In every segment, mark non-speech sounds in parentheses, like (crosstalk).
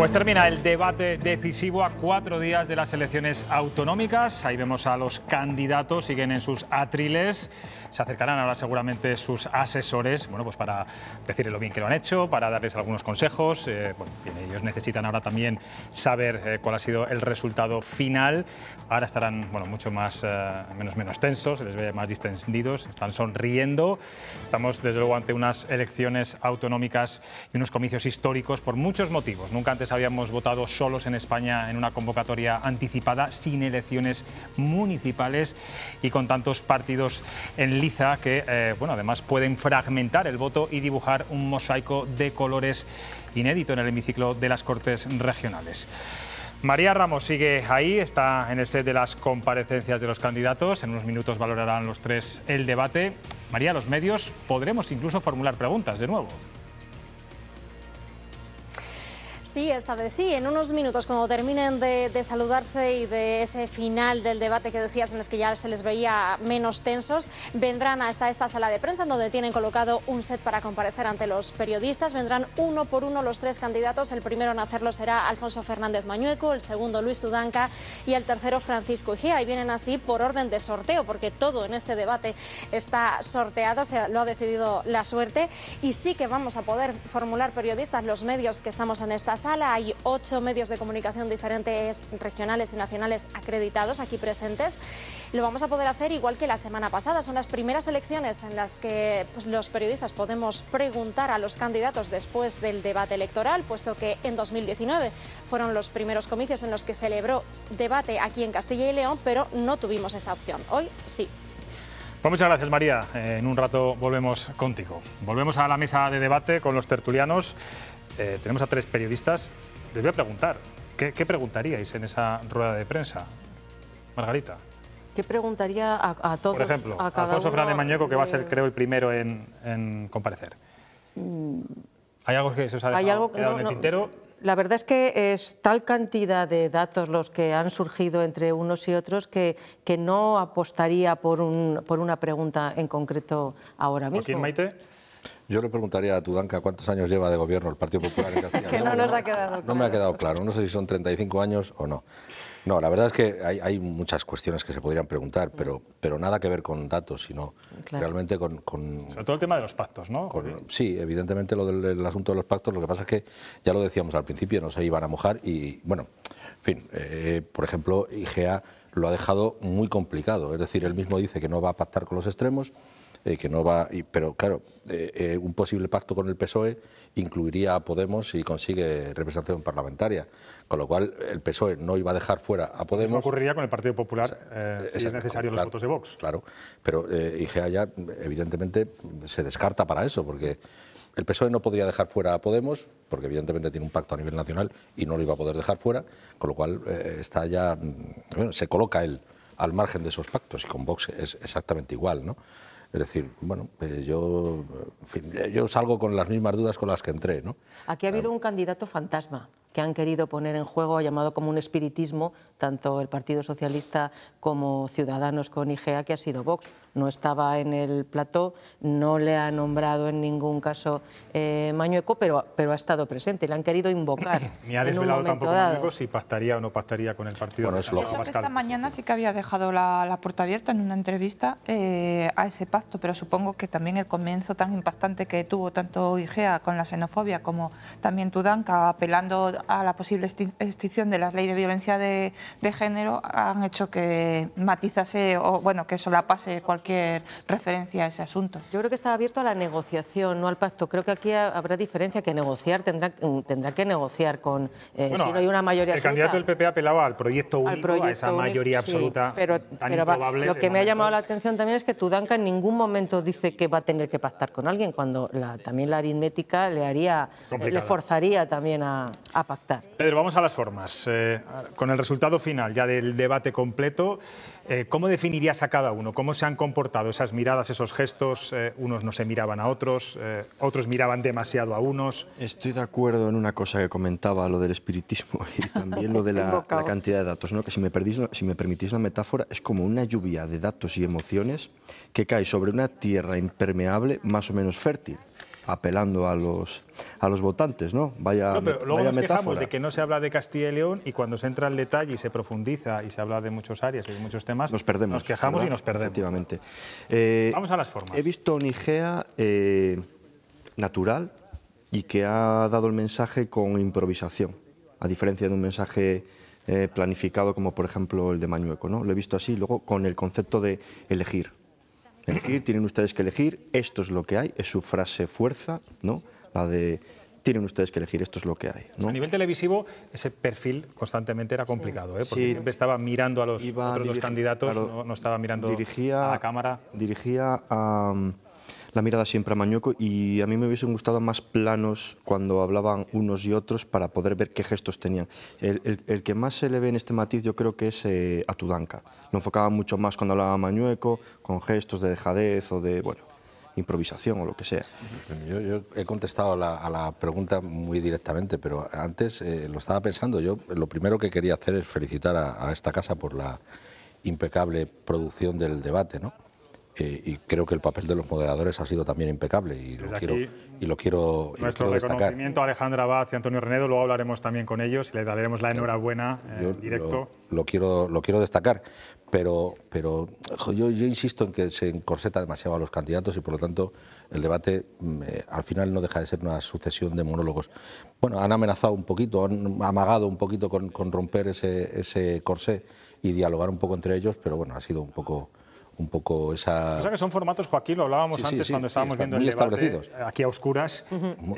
Pues termina el debate decisivo a cuatro días de las elecciones autonómicas. Ahí vemos a los candidatos, siguen en sus atriles. Se acercarán ahora seguramente sus asesores, bueno, pues para decirles lo bien que lo han hecho, para darles algunos consejos. Eh, ellos necesitan ahora también saber eh, cuál ha sido el resultado final. Ahora estarán, bueno, mucho más, eh, menos, menos tensos, se les ve más distendidos, están sonriendo. Estamos, desde luego, ante unas elecciones autonómicas y unos comicios históricos por muchos motivos. Nunca antes pues habíamos votado solos en España en una convocatoria anticipada, sin elecciones municipales y con tantos partidos en liza que, eh, bueno, además pueden fragmentar el voto y dibujar un mosaico de colores inédito en el hemiciclo de las Cortes Regionales. María Ramos sigue ahí, está en el set de las comparecencias de los candidatos. En unos minutos valorarán los tres el debate. María, los medios podremos incluso formular preguntas de nuevo. Sí, esta vez sí. En unos minutos, cuando terminen de, saludarse y de ese final del debate que decías, en el que ya se les veía menos tensos, vendrán hasta esta sala de prensa, donde tienen colocado un set para comparecer ante los periodistas. Vendrán uno por uno los tres candidatos. El primero en hacerlo será Alfonso Fernández Mañueco, el segundo Luis Tudanca y el tercero Francisco Igea. Y vienen así por orden de sorteo, porque todo en este debate está sorteado, se lo ha decidido la suerte. Y sí que vamos a poder formular periodistas los medios que estamos en esta sala hay ocho medios de comunicación diferentes, regionales y nacionales acreditados aquí presentes. Lo vamos a poder hacer igual que la semana pasada. Son las primeras elecciones en las que pues, los periodistas podemos preguntar a los candidatos después del debate electoral, puesto que en 2019 fueron los primeros comicios en los que celebró debate aquí en Castilla y León, pero no tuvimos esa opción. Hoy sí. Pues muchas gracias María. En un rato volvemos contigo. Volvemos a la mesa de debate con los tertulianos. Eh, tenemos a tres periodistas. Les voy a preguntar, ¿qué, preguntaríais en esa rueda de prensa? Margarita. ¿Qué preguntaría a, a todos? Por ejemplo, a, cada Alfonso Fernández Mañeco, que va a ser, creo, el primero en, comparecer. Mm. ¿Hay algo que se os ha dejado en el tintero? La verdad es que es tal cantidad de datos los que han surgido entre unos y otros que, que no apostaría por, un, por una pregunta en concreto ahora mismo. Maite? Yo le preguntaría a Tudanka cuántos años lleva de gobierno el Partido Popular en (laughs) Castilla. que no, nos ha quedado claro. No me ha quedado claro, no sé si son 35 años o no. No, la verdad es que hay, muchas cuestiones que se podrían preguntar, pero, pero nada que ver con datos, sino realmente con, todo el tema de los pactos, ¿no? sí, evidentemente lo del asunto de los pactos, lo que pasa es que ya lo decíamos al principio, no se iban a mojar y, bueno, en fin, eh, por ejemplo, IGEA lo ha dejado muy complicado, es decir, él mismo dice que no va a pactar con los extremos, eh, que no va. pero claro, eh, eh, un posible pacto con el PSOE incluiría a Podemos si consigue representación parlamentaria. Con lo cual, el PSOE no iba a dejar fuera a Podemos. No ocurriría con el Partido Popular si es necesario los votos de Vox. Claro, pero IGEA ya, evidentemente, se descarta para eso, porque. El PSOE no podría dejar fuera a Podemos, porque evidentemente tiene un pacto a nivel nacional y no lo iba a poder dejar fuera, con lo cual está ya, mm, bueno, se coloca él al margen de esos pactos y con Vox es exactamente igual, ¿no? Es decir, bueno, pues yo, yo salgo con las mismas dudas con las que entré. ¿no? Aquí ha habido un candidato fantasma que han querido poner en juego, llamado como un espiritismo tanto el Partido Socialista como Ciudadanos con IGEA, que ha sido Vox. No estaba en el plató, no le ha nombrado en ningún caso eh, Mañueco, pero, ha estado presente, le han querido invocar. (coughs) Ni ha desvelado tampoco Mañueco si pactaría o no pactaría con el Partido bueno, eso que esta mañana sí que había dejado la, puerta abierta en una entrevista eh, a ese pacto, pero supongo que también el comienzo tan impactante que tuvo tanto IGEA con la xenofobia como también Tudanca apelando a la posible extinción de la ley de violencia de, de género han hecho que matizase o bueno, que solapase cualquier referencia a ese asunto. Yo creo que está abierto a la negociación, no al pacto. Creo que aquí habrá diferencia que negociar, tendrá, mm, tendrá que negociar con eh, si no hay una mayoría el absoluta. El candidato del PP apelaba al proyecto único, a esa mayoría absoluta pero, Lo que me ha llamado la atención también es que Tudanca en ningún momento dice que va a tener que pactar con alguien, cuando también la aritmética le haría, eh, le forzaría también a, pactar. Pedro, vamos a las formas. Eh, con el resultado final ya del debate completo, eh, ¿cómo definirías a cada uno? ¿Cómo se han comportado esas miradas, esos gestos? Eh, unos no se miraban a otros, eh, otros miraban demasiado a unos. Estoy de acuerdo en una cosa que comentaba, lo del espiritismo (laughs) y también lo de la, cantidad de datos. Que si me, si me permitís la metáfora, es como una lluvia de datos y emociones que cae sobre una tierra impermeable más o menos fértil apelando a los, a los votantes, ¿no? Vaya, luego vaya nos metáfora. de que no se habla de Castilla y León y cuando se entra al detalle y se profundiza y se habla de muchas áreas y de muchos temas, nos perdemos. quejamos y nos perdemos. Eh, Vamos a las formas. He visto Nigea eh, natural y que ha dado el mensaje con improvisación, a diferencia de un mensaje eh, planificado como por ejemplo el de Mañueco, ¿no? Lo he visto así, luego con el concepto de elegir tienen ustedes que elegir, esto es lo que hay, es su frase fuerza, ¿no? La de tienen ustedes que elegir, esto es lo que hay. A nivel televisivo, ese perfil constantemente era complicado, ¿eh? porque siempre estaba mirando a los otros dos candidatos, no, estaba mirando dirigía, a la cámara. Dirigía a la mirada siempre a Mañueco y a mí me hubiesen gustado más planos cuando hablaban unos y otros para poder ver qué gestos tenían. El, que más se le ve en este matiz yo creo que es eh, a Tudanca. Lo enfocaba mucho más cuando hablaba Mañueco, con gestos de dejadez o de... bueno improvisación o lo que sea. Yo, he contestado a la, pregunta muy directamente, pero antes eh, lo estaba pensando. Yo lo primero que quería hacer es felicitar a, a esta casa por la impecable producción del debate, ¿no? y creo que el papel de los moderadores ha sido también impecable y lo quiero y lo quiero nuestro reconocimiento a Alejandra Abad y Antonio Renedo luego hablaremos también con ellos y le daremos la enhorabuena en eh, directo lo, quiero lo quiero destacar pero pero yo, insisto en que se encorseta demasiado a los candidatos y por lo tanto el debate mm, eh, al final no deja de ser una sucesión de monólogos bueno han amenazado un poquito han amagado un poquito con, romper ese ese corsé y dialogar un poco entre ellos pero bueno ha sido un poco un poco esa... O sea que son formatos, Joaquín, lo hablábamos antes cuando estábamos viendo el debate aquí a oscuras.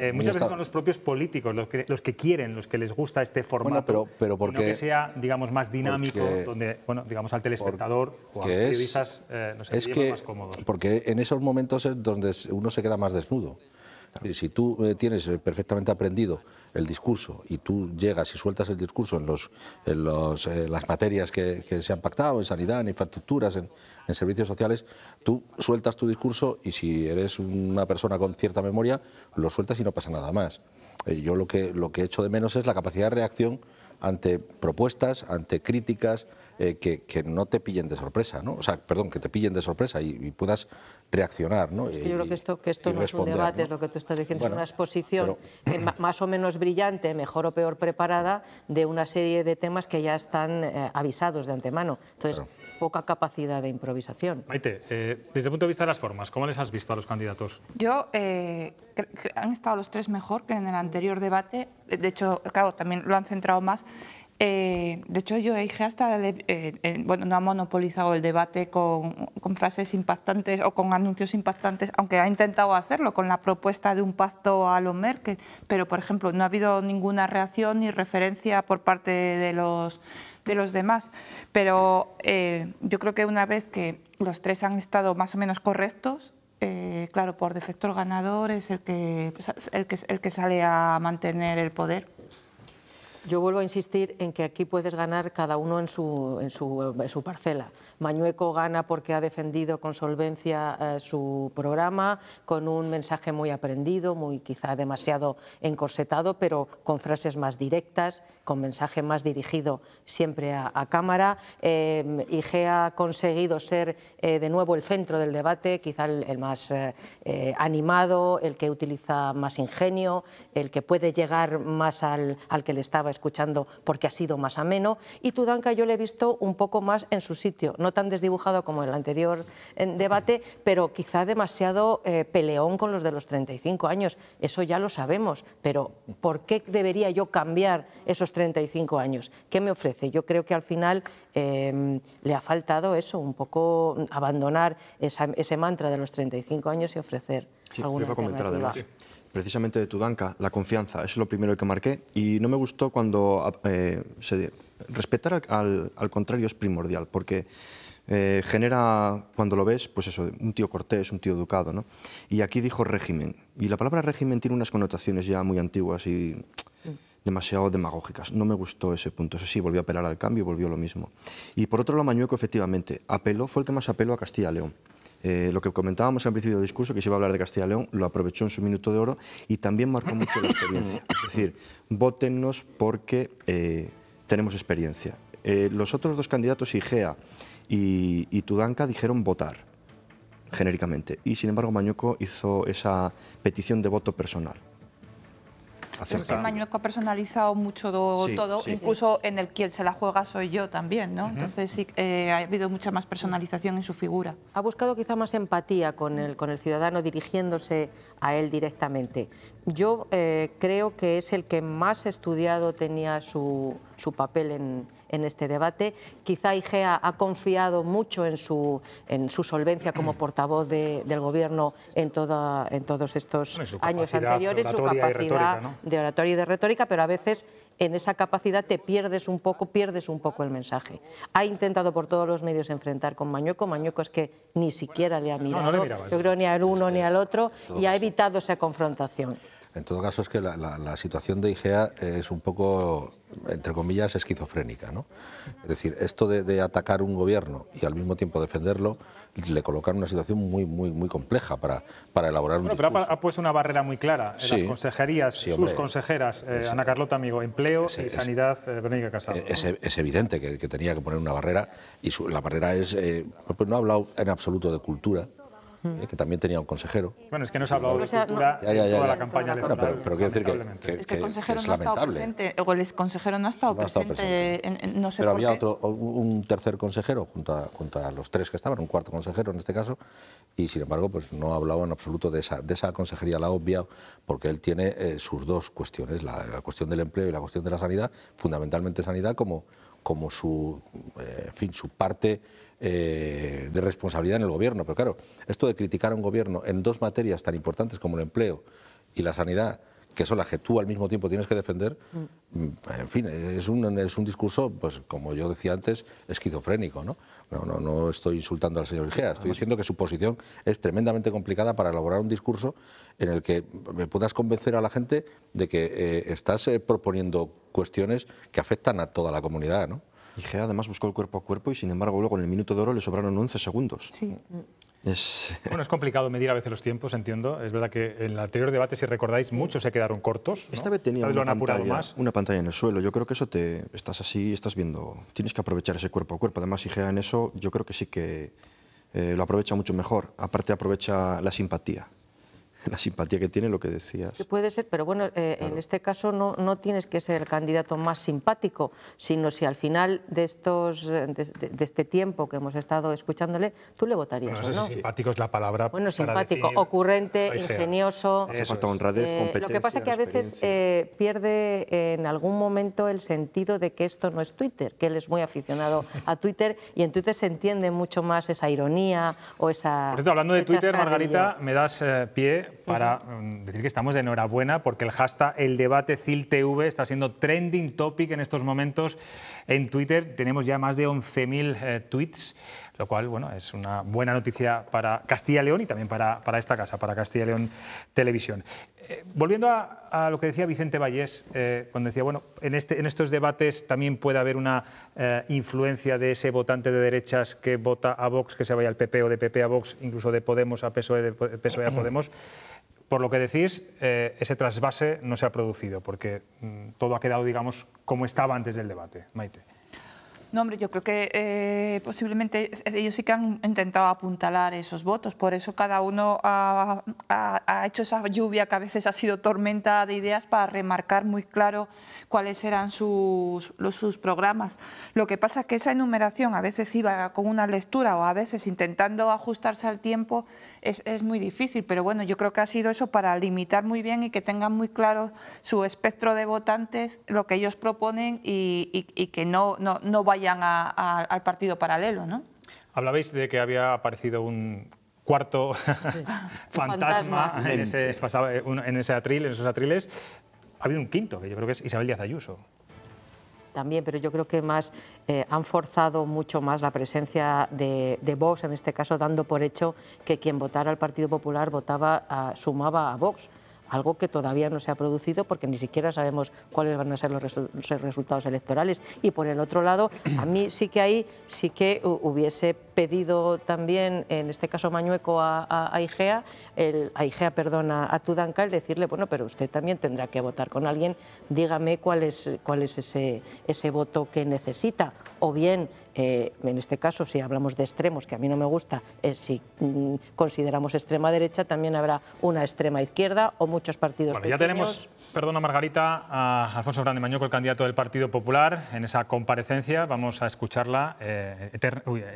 Eh, muchas veces son los propios políticos los que, los que quieren, los que les gusta este formato. Bueno, pero, pero porque... que sea, digamos, más dinámico, donde, bueno, digamos, al telespectador o a los periodistas eh, nos es que, más cómodos. Porque en esos momentos es donde uno se queda más desnudo. Si tú eh, tienes eh, perfectamente aprendido el discurso y tú llegas y sueltas el discurso en, eh, las materias que, se han pactado, en sanidad, en infraestructuras, en, servicios sociales, tú sueltas tu discurso y si eres una persona con cierta memoria, lo sueltas y no pasa nada más. Yo lo que, lo que echo de menos es la capacidad de reacción ante propuestas, ante críticas, eh, que, no te pillen de sorpresa, ¿no? O sea, perdón, que te pillen de sorpresa y, puedas reaccionar, ¿no? Es yo creo que esto, que esto no es un debate, es lo que tú estás diciendo, es una exposición más o menos brillante, mejor o peor preparada, de una serie de temas que ya están eh, avisados de antemano. Entonces, poca capacidad de improvisación. Maite, eh, desde el punto de vista de las formas, ¿cómo les has visto a los candidatos? Yo, han estado los tres mejor que en el anterior debate, de hecho, claro, también lo han centrado más eh, de hecho, yo dije hasta, eh, eh, bueno, no ha monopolizado el debate con, frases impactantes o con anuncios impactantes, aunque ha intentado hacerlo con la propuesta de un pacto a lo Merkel, pero, por ejemplo, no ha habido ninguna reacción ni referencia por parte de los, de los demás. Pero yo creo que una vez que los tres han estado más o menos correctos, claro, por defecto el ganador es el que, pues, el que, el que sale a mantener el poder. Yo vuelvo a insistir en que aquí puedes ganar cada uno en su, parcela. Mañueco gana porque ha defendido con solvencia eh, su programa, con un mensaje muy aprendido, muy quizá demasiado encorsetado, pero con frases más directas con mensaje más dirigido siempre a, Cámara. Eh, ha conseguido ser eh, de nuevo el centro del debate, quizá el, más eh, eh, animado, el que utiliza más ingenio, el que puede llegar más al, al, que le estaba escuchando porque ha sido más ameno. Y Tudanca yo le he visto un poco más en su sitio, no tan desdibujado como el anterior debate, pero quizá demasiado peleón con los de los 35 años. Eso ya lo sabemos, pero ¿por qué debería yo cambiar esos 35 años. ¿Qué me ofrece? Yo creo que al final em, le ha faltado eso, un poco abandonar ese mantra de los 35 años y ofrecer Precisamente de Tudanca, la confianza, eso es lo primero que marqué y no me gustó cuando ah, eh, se, respetar al, contrario es primordial, porque eh, genera, cuando lo ves, pues eso, un tío cortés, un tío educado, ¿no? Y aquí dijo régimen. Y la palabra régimen tiene unas connotaciones ya muy antiguas y demasiado demagógicas. No me gustó ese punto. Eso sí, volvió a apelar al cambio y volvió lo mismo. Y por otro lado, Mañueco, efectivamente, apeló, fue el que más apeló a Castilla y León. Eh, lo que comentábamos al principio del discurso, que se iba a hablar de Castilla y León, lo aprovechó en su minuto de oro y también marcó mucho la experiencia. (coughs) Es decir, votennos porque eh, tenemos experiencia. Eh, los otros dos candidatos, Igea y, Tudanca, dijeron votar genéricamente. Y sin embargo, Mañueco hizo esa petición de voto personal que que ha personalizado mucho todo, incluso en el quien se la juega soy yo también, ¿no? Entonces sí, eh, ha habido mucha más personalización en su figura. Ha buscado quizá más empatía con el, con el ciudadano dirigiéndose a él directamente. Yo eh, creo que es el que más estudiado tenía su papel en, en este debate. Quizá IGEA ha confiado mucho en su, en su solvencia como mm. portavoz del Gobierno en, toda, en todos estos años anteriores, su capacidad de oratoria y de retórica, pero a veces en esa capacidad te pierdes un poco, pierdes un poco el mensaje. Ha intentado por todos los medios enfrentar con Mañueco, Mañueco es que ni siquiera le ha mirado, yo creo ni al uno ni al otro, y ha evitado esa confrontación. En todo caso, es que la, situación de IGEA es un poco, entre comillas, esquizofrénica. ¿no? Es decir, esto de, atacar un gobierno y al mismo tiempo defenderlo, le colocan una situación muy muy muy compleja para, para elaborar un Pero ha, puesto una barrera muy clara. Sí, Las consejerías, sus consejeras, eh, Ana Carlota Amigo, Empleo y Sanidad, eh, Verónica Casado. Es, evidente que, tenía que poner una barrera y la barrera es... Eh, pues no ha hablado en absoluto de cultura, que también tenía un consejero. Bueno, es que no se ha hablado de toda la campaña electoral. pero, quiero decir que, es que, el consejero no lamentable. presente, o el ex no no ha estado presente, no sé Pero había otro, un tercer consejero junto a, junto a, los tres que estaban, un cuarto consejero en este caso, y sin embargo pues no hablaba en absoluto de esa, de esa consejería, la obvia, porque él tiene eh, sus dos cuestiones, la cuestión del empleo y la cuestión de la sanidad, fundamentalmente sanidad como como su, eh, fin, su parte eh, de responsabilidad en el gobierno. Pero claro, esto de criticar a un gobierno en dos materias tan importantes como el empleo y la sanidad, que son las que tú al mismo tiempo tienes que defender, mm. Mm, en fin, es un, es un discurso, pues como yo decía antes, esquizofrénico, ¿no? No, no, no estoy insultando al señor Igea, estoy diciendo que su posición es tremendamente complicada para elaborar un discurso en el que me puedas convencer a la gente de que eh, estás eh, proponiendo cuestiones que afectan a toda la comunidad, ¿no? Igea además buscó el cuerpo a cuerpo y sin embargo luego en el minuto de oro le sobraron 11 segundos. Sí. (laughs) Bueno, es complicado medir a veces los tiempos, entiendo. Es verdad que en el anterior debate, si recordáis, muchos se quedaron cortos. Esta vez tenía una, pantalla, en el suelo. Yo creo que eso te... Estás así, estás viendo... Tienes que aprovechar ese cuerpo a cuerpo. Además, IGEA en eso yo creo que sí que eh, lo aprovecha mucho mejor. Aparte aprovecha la simpatía. (laughs) la simpatía que tiene lo que decías. puede ser, pero bueno, eh, en este caso no, no tienes que ser el candidato más simpático, sino si al final de, estos, eh, de, este tiempo que hemos estado escuchándole, tú le votarías. Bueno, no sé Si simpático es la palabra. Bueno, simpático, ocurrente, ingenioso. falta honradez, eh, Lo que pasa es que a veces pierde en algún momento el sentido de que esto no es Twitter, que él es muy aficionado a Twitter y en Twitter se entiende mucho más esa ironía o esa. hablando de Twitter, Margarita, me das pie para mm, decir que estamos de enhorabuena porque el hashtag el debate CILTV está siendo trending topic en estos momentos en Twitter. Tenemos ya más de 11.000 eh, tweets, lo cual bueno, es una buena noticia para Castilla y León y también para, para esta casa, para Castilla y León Televisión. Eh, volviendo a, lo que decía Vicente Vallés, eh, cuando decía, bueno, en, este, en estos debates también puede haber una eh, influencia de ese votante de derechas que vota a Vox, que se vaya al PP o de PP a Vox, incluso de Podemos a PSOE, de PSOE a (clears throat) Podemos. Por lo que decís, ese trasvase no se ha producido, porque mm, todo ha quedado, digamos, como estaba antes del debate. Maite. No, hombre, yo creo que eh, posiblemente ellos sí que han intentado apuntalar esos votos, por eso cada uno ha, hecho esa lluvia que a veces ha sido tormenta de ideas para remarcar muy claro cuáles eran sus, programas. Lo que pasa es que esa enumeración a veces iba con una lectura o a veces intentando ajustarse al tiempo es, muy difícil, pero bueno, yo creo que ha sido eso para limitar muy bien y que tengan muy claro su espectro de votantes, lo que ellos proponen y, y que no, no, no vaya al partido paralelo. ¿no? Hablabais de que había aparecido un cuarto (laughs) fantasma, eh, En, ese, atril, en esos atriles. Ha habido un quinto, que yo creo que es Isabel Díaz Ayuso también, pero yo creo que más eh, han forzado mucho más la presencia de, Vox, en este caso dando por hecho que quien votara al Partido Popular votaba sumaba a Vox algo que todavía no se ha producido porque ni siquiera sabemos cuáles van a ser los, resultados electorales. Y por el otro lado, a mí sí que ahí sí que hubiese pedido también, en este caso Mañueco a, IGEA, el, a IGEA, a, Tudanca, el decirle, bueno, pero usted también tendrá que votar con alguien, dígame cuál es, ese, ese voto que necesita, o bien eh, en este caso, si hablamos de extremos, que a mí no me gusta, eh, si mm, consideramos extrema derecha, también habrá una extrema izquierda o muchos partidos Ya tenemos, perdona Margarita, a Alfonso Grande Mañoco, el candidato del Partido Popular, en esa comparecencia. Vamos a escucharla eh,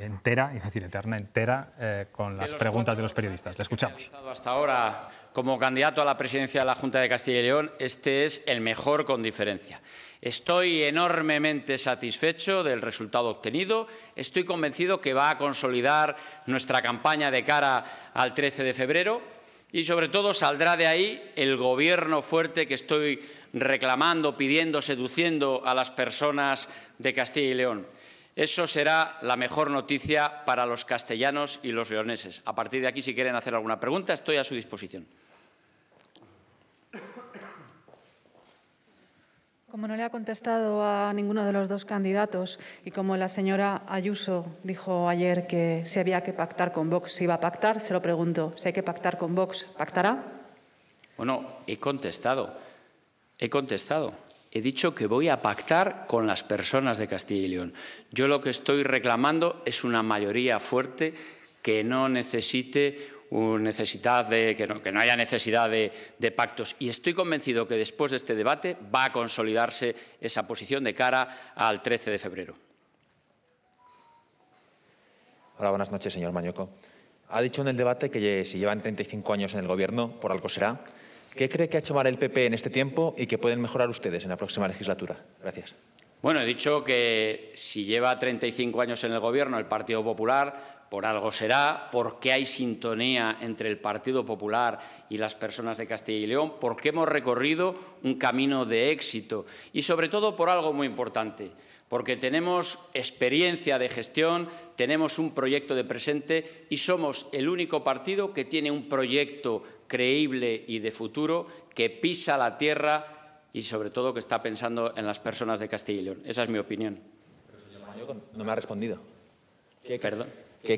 entera, es decir eterna, entera, con las preguntas de los periodistas. La escuchamos. Hasta ahora como candidato a la presidencia de la Junta de Castilla y León, este es el mejor con diferencia. Estoy enormemente satisfecho del resultado obtenido. Estoy convencido que va a consolidar nuestra campaña de cara al 13 de febrero y, sobre todo, saldrá de ahí el gobierno fuerte que estoy reclamando, pidiendo, seduciendo a las personas de Castilla y León. Eso será la mejor noticia para los castellanos y los leoneses. A partir de aquí, si quieren hacer alguna pregunta, estoy a su disposición. Como no le ha contestado a ninguno de los dos candidatos y como la señora Ayuso dijo ayer que si había que pactar con Vox, si iba a pactar, se lo pregunto, si hay que pactar con Vox, ¿pactará? Bueno, he contestado, he contestado. He dicho que voy a pactar con las personas de Castilla y León. Yo lo que estoy reclamando es una mayoría fuerte que no necesite necesidad de, que, no, haya necesidad de, pactos. Y estoy convencido que después de este debate va a consolidarse esa posición de cara al 13 de febrero. Hola, buenas noches, señor Mañoco. Ha dicho en el debate que si llevan 35 años en el Gobierno, por algo será. ¿Qué cree que ha hecho mal el PP en este tiempo y que pueden mejorar ustedes en la próxima legislatura? Gracias. Bueno, he dicho que si lleva 35 años en el Gobierno el Partido Popular, por algo será, porque hay sintonía entre el Partido Popular y las personas de Castilla y León, porque hemos recorrido un camino de éxito y, sobre todo, por algo muy importante, porque tenemos experiencia de gestión, tenemos un proyecto de presente y somos el único partido que tiene un proyecto creíble y de futuro que pisa la tierra y sobre todo que está pensando en las personas de Castilla y León. Esa es mi opinión. Pero señor no me ha respondido. ¿Qué,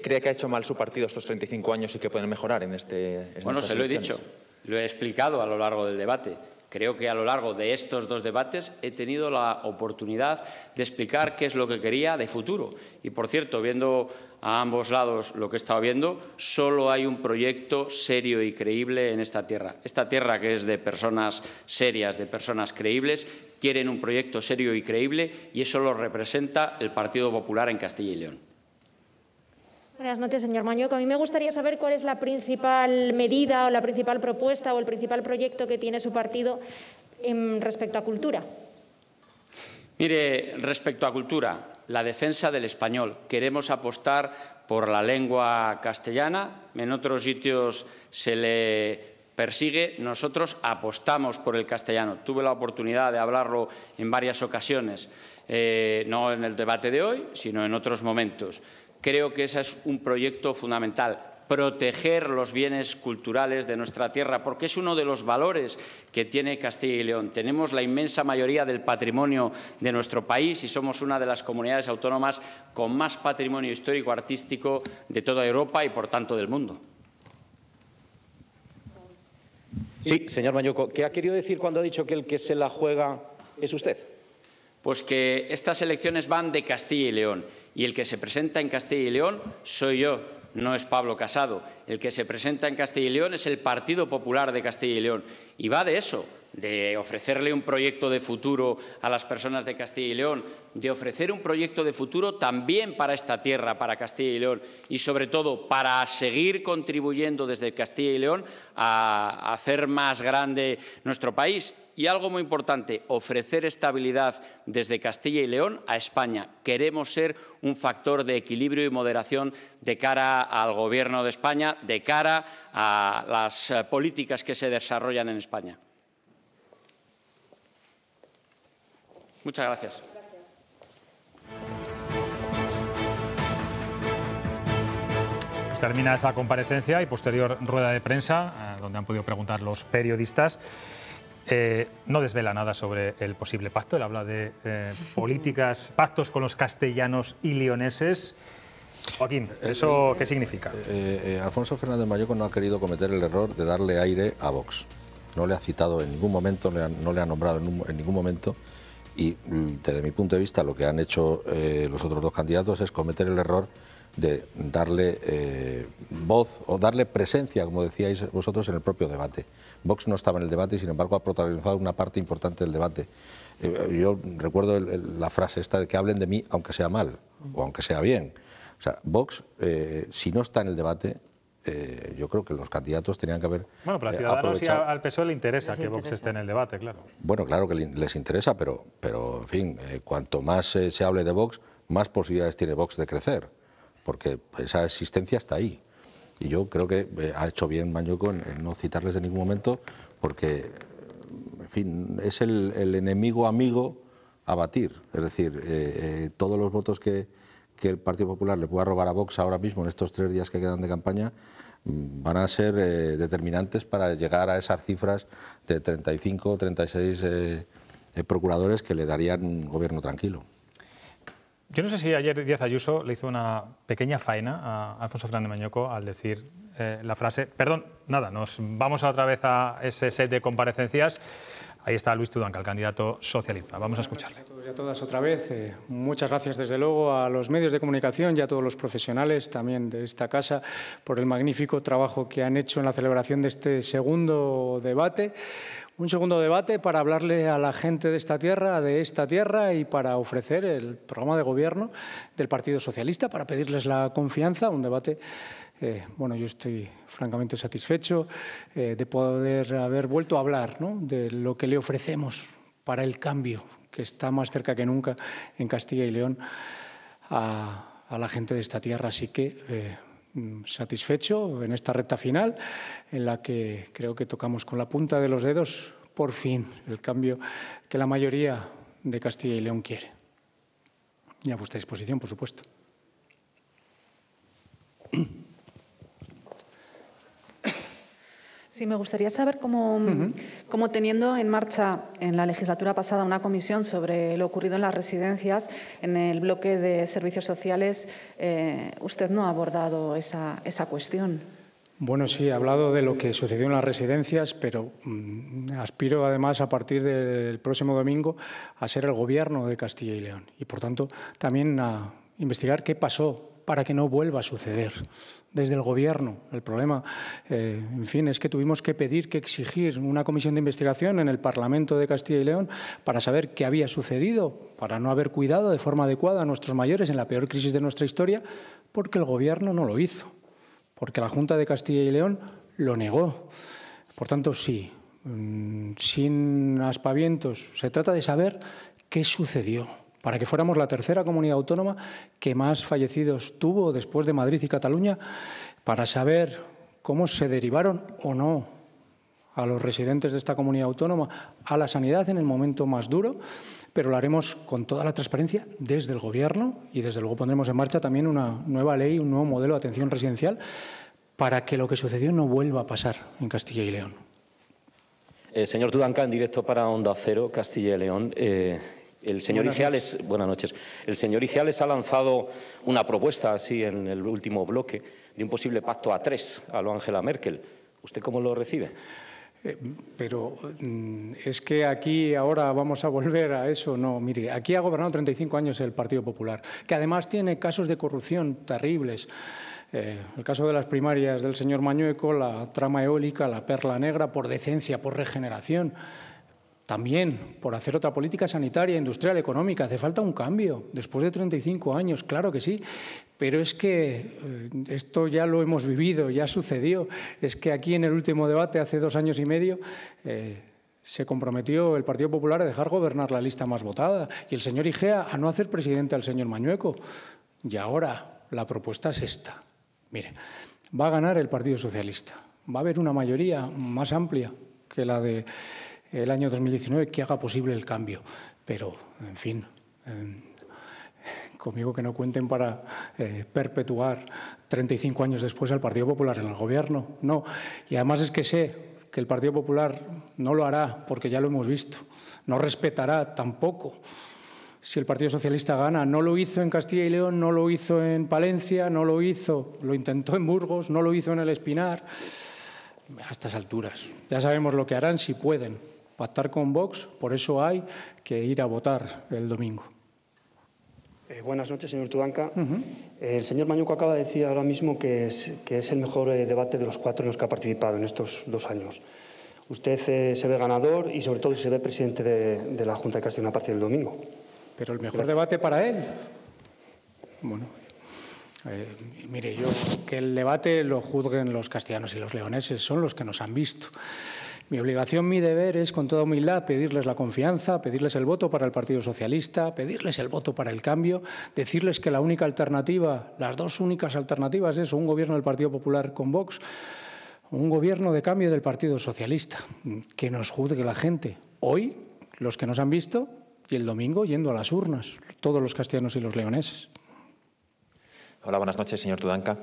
cree que ha hecho mal su partido estos 35 años y que puede mejorar en este en Bueno, se lo he dicho, lo he explicado a lo largo del debate. Creo que a lo largo de estos dos debates he tenido la oportunidad de explicar qué es lo que quería de futuro. Y, por cierto, viendo a ambos lados lo que he estado viendo, solo hay un proyecto serio y creíble en esta tierra. Esta tierra que es de personas serias, de personas creíbles, quieren un proyecto serio y creíble y eso lo representa el Partido Popular en Castilla y León. Buenas noches, señor Mañueco. A mí me gustaría saber cuál es la principal medida o la principal propuesta o el principal proyecto que tiene su partido en respecto a cultura. Mire, respecto a cultura, la defensa del español. Queremos apostar por la lengua castellana. En otros sitios se le persigue. Nosotros apostamos por el castellano. Tuve la oportunidad de hablarlo en varias ocasiones, eh, no en el debate de hoy, sino en otros momentos. Creo que ese es un proyecto fundamental proteger los bienes culturales de nuestra tierra, porque es uno de los valores que tiene Castilla y León. Tenemos la inmensa mayoría del patrimonio de nuestro país y somos una de las comunidades autónomas con más patrimonio histórico-artístico de toda Europa y, por tanto, del mundo. Sí, señor Mañuco, ¿qué ha querido decir cuando ha dicho que el que se la juega es usted? Pues que estas elecciones van de Castilla y León y el que se presenta en Castilla y León soy yo, no es Pablo Casado. El que se presenta en Castilla y León es el Partido Popular de Castilla y León. Y va de eso, de ofrecerle un proyecto de futuro a las personas de Castilla y León, de ofrecer un proyecto de futuro también para esta tierra, para Castilla y León, y sobre todo para seguir contribuyendo desde Castilla y León a hacer más grande nuestro país. Y algo muy importante, ofrecer estabilidad desde Castilla y León a España. Queremos ser un factor de equilibrio y moderación de cara al Gobierno de España, de cara a las eh, políticas que se desarrollan en España. Muchas gracias. Pues termina esa comparecencia y posterior rueda de prensa, eh, donde han podido preguntar los periodistas. Eh, no desvela nada sobre el posible pacto, él habla de eh, políticas, (laughs) pactos con los castellanos y leoneses. Joaquín, eh, ¿eso qué significa? Alfonso Fernández Mayoco no ha querido cometer el error de darle aire a Vox. No le ha citado en ningún momento, no le ha nombrado en, en ningún momento. Y mm, desde mi punto de vista, lo que han hecho los otros dos candidatos es cometer el error de darle eh, voz o darle presencia, como decíais vosotros, en el propio debate. Vox no estaba en el debate y, sin embargo, ha protagonizado una parte importante del debate. Eh, yo recuerdo la frase esta de que hablen de mí aunque sea mal o aunque sea bien. O sea, Vox, eh, si no está en el debate, yo creo que los candidatos tenían que haber. Bueno, pero a Ciudadanos y al PSOE le interesa que Vox esté en el debate, claro. Bueno, claro que les interesa, pero, pero en fin, cuanto más se hable de Vox, más posibilidades tiene Vox de crecer porque esa existencia está ahí. Y yo creo que eh, ha hecho bien Mañuco en, no citarles en ningún momento, porque, fin, es el, enemigo amigo a batir. Es decir, eh, eh, todos los votos que, el Partido Popular le pueda robar a Vox ahora mismo, en estos tres días que quedan de campaña, mm, van a ser determinantes para llegar a esas cifras de 35, 36 procuradores que le darían un gobierno tranquilo. Yo no sé si ayer Díaz Ayuso le hizo una pequeña faena a Alfonso Fernández Mañoco al decir eh, la frase, perdón, nada, nos vamos otra vez a ese set de comparecencias Ahí está Luis Tudanca, el candidato socialista. Vamos a escucharle. Gracias a todos todas otra vez. Eh, muchas gracias, desde luego, a los medios de comunicación y a todos los profesionales también de esta casa por el magnífico trabajo que han hecho en la celebración de este segundo debate. Un segundo debate para hablarle a la gente de esta tierra, de esta tierra y para ofrecer el programa de gobierno del Partido Socialista, para pedirles la confianza, un debate eh, bueno, yo estoy francamente satisfecho eh, de poder haber vuelto a hablar de lo que le ofrecemos para el cambio, que está más cerca que nunca en Castilla y León a, la gente de esta tierra. Así que eh, mm, satisfecho en esta recta final, en la que creo que tocamos con la punta de los dedos, por fin, el cambio que la mayoría de Castilla y León quiere. Y a vuestra disposición, por supuesto. Sí, me gustaría saber cómo, teniendo en marcha en la legislatura pasada una comisión sobre lo ocurrido en las residencias, en el bloque de servicios sociales, eh, usted no ha abordado esa, cuestión. Bueno, sí, he hablado de lo que sucedió en las residencias, pero mm, aspiro además a partir del próximo domingo a ser el gobierno de Castilla y León y por tanto también a investigar qué pasó para que no vuelva a suceder desde el Gobierno. El problema, eh, en fin, es que tuvimos que pedir, que exigir una comisión de investigación en el Parlamento de Castilla y León para saber qué había sucedido, para no haber cuidado de forma adecuada a nuestros mayores en la peor crisis de nuestra historia, porque el Gobierno no lo hizo, porque la Junta de Castilla y León lo negó. Por tanto, sí, mm, sin aspavientos, se trata de saber qué sucedió para que fuéramos la tercera comunidad autónoma que más fallecidos tuvo después de Madrid y Cataluña, para saber cómo se derivaron o no a los residentes de esta comunidad autónoma a la sanidad en el momento más duro, pero lo haremos con toda la transparencia desde el Gobierno y desde luego pondremos en marcha también una nueva ley, un nuevo modelo de atención residencial para que lo que sucedió no vuelva a pasar en Castilla y León. Eh, señor Dudanca en directo para Onda Cero, Castilla y León. Eh, el señor Igiales buenas noches. El señor ha lanzado una propuesta así en el último bloque de un posible pacto a tres a lo Angela Merkel. ¿Usted cómo lo recibe? Eh, pero mm, es que aquí ahora vamos a volver a eso. No, mire, aquí ha gobernado 35 años el Partido Popular, que además tiene casos de corrupción terribles. Eh, el caso de las primarias del señor Mañueco, la trama eólica, la perla negra, por decencia, por regeneración. También por hacer otra política sanitaria, industrial, económica. Hace falta un cambio después de 35 años, claro que sí. Pero es que eh, esto ya lo hemos vivido, ya sucedió. Es que aquí en el último debate, hace dos años y medio, eh, se comprometió el Partido Popular a dejar gobernar la lista más votada y el señor Igea a no hacer presidente al señor Mañueco. Y ahora la propuesta es esta. Mire, va a ganar el Partido Socialista. Va a haber una mayoría más amplia que la de el año 2019 que haga posible el cambio. Pero, en fin, em, conmigo que no cuenten para eh, perpetuar 35 años después al Partido Popular en el Gobierno. No. Y además es que sé que el Partido Popular no lo hará, porque ya lo hemos visto. No respetará tampoco. Si el Partido Socialista gana, no lo hizo en Castilla y León, no lo hizo en Palencia, no lo hizo, lo intentó en Burgos, no lo hizo en el Espinar. A estas alturas. Ya sabemos lo que harán si pueden pactar con Vox, por eso hay que ir a votar el domingo. Eh, buenas noches, señor Tudanca. el señor Mañuco acaba de decir ahora mismo que es, el mejor eh, debate de los cuatro en los que ha participado en estos dos años. Usted eh, se ve ganador y, sobre todo, se ve presidente de, la Junta de Castilla a partir del domingo. Pero el mejor debate para él. Bueno, mire, yo que el debate lo juzguen los castellanos y los leoneses, son los que nos han visto. Mi obligación, mi deber es, con toda humildad, pedirles la confianza, pedirles el voto para el Partido Socialista, pedirles el voto para el cambio, decirles que la única alternativa, las dos únicas alternativas es un gobierno del Partido Popular con Vox, un gobierno de cambio del Partido Socialista. Que nos juzgue la gente. Hoy, los que nos han visto, y el domingo yendo a las urnas, todos los castellanos y los leoneses. Hola, buenas noches, señor Tudanca.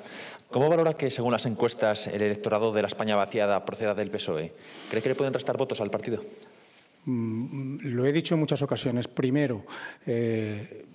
¿Cómo valora que, según las encuestas, el electorado de la España vaciada proceda del PSOE? ¿Cree que le pueden restar votos al partido? Mm, lo he dicho en muchas ocasiones. Primero, eh,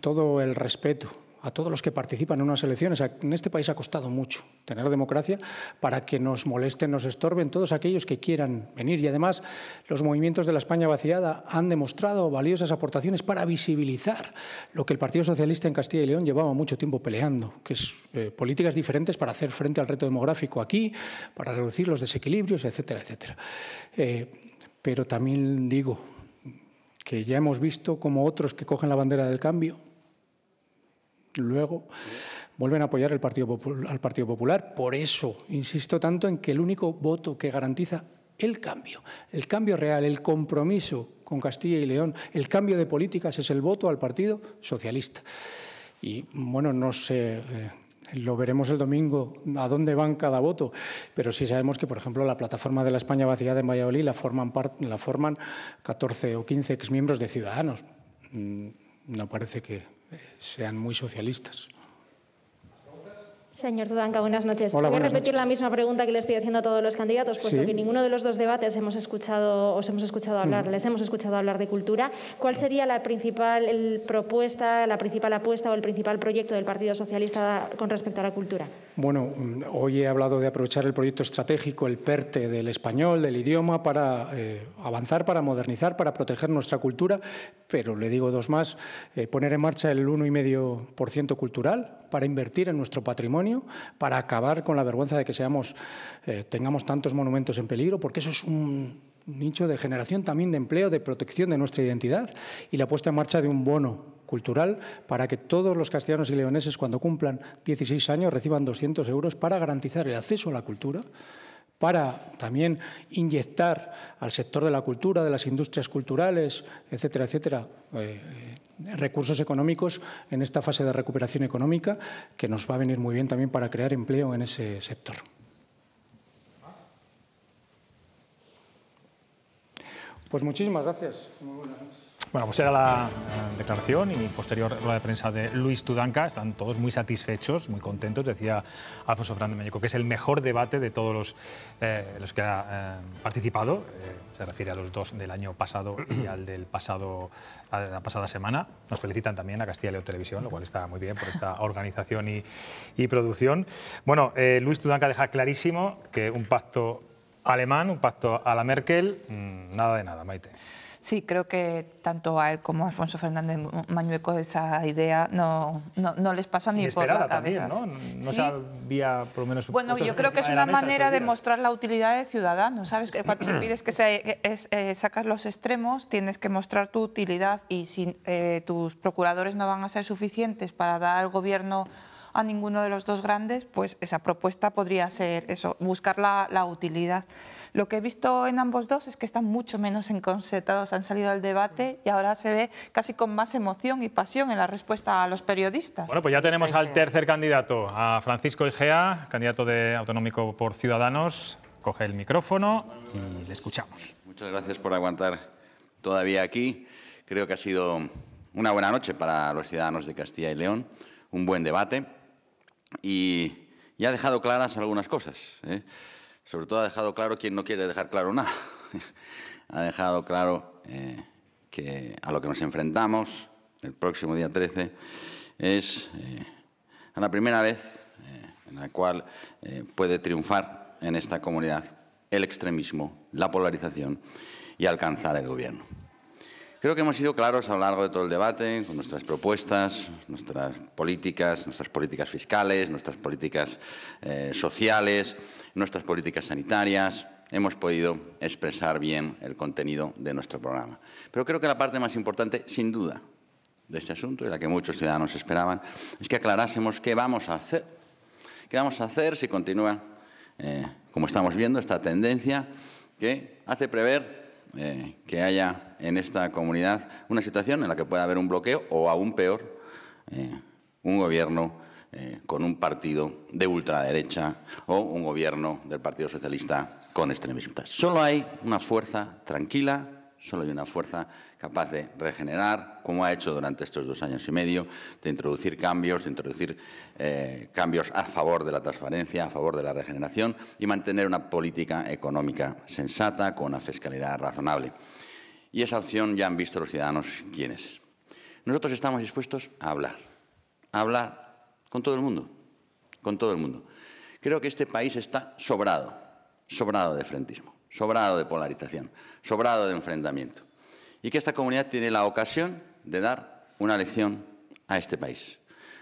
todo el respeto a todos los que participan en unas elecciones. En este país ha costado mucho tener democracia para que nos molesten, nos estorben todos aquellos que quieran venir. Y además los movimientos de la España vaciada han demostrado valiosas aportaciones para visibilizar lo que el Partido Socialista en Castilla y León llevaba mucho tiempo peleando, que es eh, políticas diferentes para hacer frente al reto demográfico aquí, para reducir los desequilibrios, etcétera, etcétera. Eh, pero también digo que ya hemos visto como otros que cogen la bandera del cambio luego vuelven a apoyar al Partido Popular. Por eso insisto tanto en que el único voto que garantiza el cambio, el cambio real, el compromiso con Castilla y León, el cambio de políticas es el voto al Partido Socialista. Y bueno, no sé... Eh, lo veremos el domingo, a dónde van cada voto, pero sí sabemos que, por ejemplo, la plataforma de la España Vacía de Valladolid la forman, la forman 14 o 15 exmiembros de Ciudadanos. Mm, no parece que sean muy socialistas. Señor Tudanca, buenas noches. Voy a repetir la misma pregunta que le estoy haciendo a todos los candidatos, puesto que en ninguno de los dos debates hemos escuchado, os hemos escuchado hablar, mm. les hemos escuchado hablar de cultura. ¿Cuál sería la principal propuesta, la principal apuesta o el principal proyecto del Partido Socialista con respecto a la cultura? Bueno, mm, hoy he hablado de aprovechar el proyecto estratégico, el PERTE del español, del idioma, para eh, avanzar, para modernizar, para proteger nuestra cultura, pero le digo dos más, eh, poner en marcha el 1,5% cultural para invertir en nuestro patrimonio para acabar con la vergüenza de que eh, tengamos tantos monumentos en peligro, porque eso es un nicho de generación también de empleo, de protección de nuestra identidad y la puesta en marcha de un bono cultural para que todos los castellanos y leoneses cuando cumplan 16 años reciban 200 euros para garantizar el acceso a la cultura para también inyectar al sector de la cultura, de las industrias culturales, etcétera, etcétera, eh, recursos económicos en esta fase de recuperación económica, que nos va a venir muy bien también para crear empleo en ese sector. Pues muchísimas gracias. Muy bueno, pues era la declaración y posterior rueda de prensa de Luis Tudanca. Están todos muy satisfechos, muy contentos, decía Alfonso Fernández Meñeco, que es el mejor debate de todos los, eh, los que ha eh, participado. Eh, se refiere a los dos del año pasado y al del pasado, a la pasada semana. Nos felicitan también a Castilla y León Televisión, lo cual está muy bien por esta organización y, y producción. Bueno, Luis Tudanca deja clarísimo que un pacto alemán, un pacto a la Merkel, mm, nada de nada, Maite. Sí, creo que tanto a él como a Alfonso Fernández Mañueco esa idea no, no, no les pasa ni por la cabeza. También, ¿no? no se por lo menos, bueno, yo creo que es una manera de mostrar la utilidad de ciudadano, ¿sabes? Que cuando te pides que es, eh, sacas los extremos, tienes que mostrar tu utilidad y si eh, tus procuradores no van a ser suficientes para dar al gobierno a ninguno de los dos grandes, pues esa propuesta podría ser eso, buscar la, la utilidad. Lo que he visto en ambos dos es que están mucho menos encorsetados, han salido al debate mm. y ahora se ve casi con más emoción y pasión en la respuesta a los periodistas. Bueno, pues ya tenemos al tercer candidato, a Francisco Igea, candidato de autonómico por Ciudadanos. Coge el micrófono y le escuchamos. Muchas gracias por aguantar todavía aquí. Creo que ha sido una buena noche para los ciudadanos de Castilla y León, un buen debate y, ha dejado claras algunas cosas. ¿eh? sobre todo ha dejado claro quien no quiere dejar claro nada. (laughs) ha dejado claro eh, que a lo que nos enfrentamos el próximo día 13 es eh, a la primera vez eh, en la cual puede triunfar en esta comunidad el extremismo, la polarización y alcanzar el gobierno. Creo que hemos sido claros a lo largo de todo el debate con nuestras propuestas, nuestras políticas, nuestras políticas fiscales, nuestras políticas eh, sociales, nuestras políticas sanitarias. Hemos podido expresar bien el contenido de nuestro programa. Pero creo que la parte más importante, sin duda, de este asunto y la que muchos ciudadanos esperaban, es que aclarásemos qué vamos a hacer. ¿Qué vamos a hacer si continúa, eh, como estamos viendo, esta tendencia que hace prever eh, que haya en esta comunidad una situación en la que pueda haber un bloqueo o aún peor, eh, un gobierno eh, con un partido de ultraderecha o un gobierno del Partido Socialista con extremistas. Solo hay una fuerza tranquila, solo hay una fuerza capaz de regenerar, como ha hecho durante estos dos años y medio, de introducir cambios, de introducir eh, cambios a favor de la transparencia, a favor de la regeneración y mantener una política económica sensata con una fiscalidad razonable. Y esa opción ya han visto los ciudadanos quién Nosotros estamos dispuestos a hablar, a hablar con todo el mundo, con todo el mundo. Creo que este país está sobrado, sobrado de frentismo, sobrado de polarización, sobrado de enfrentamiento. Y que esta comunidad tiene la ocasión de dar una lección a este país,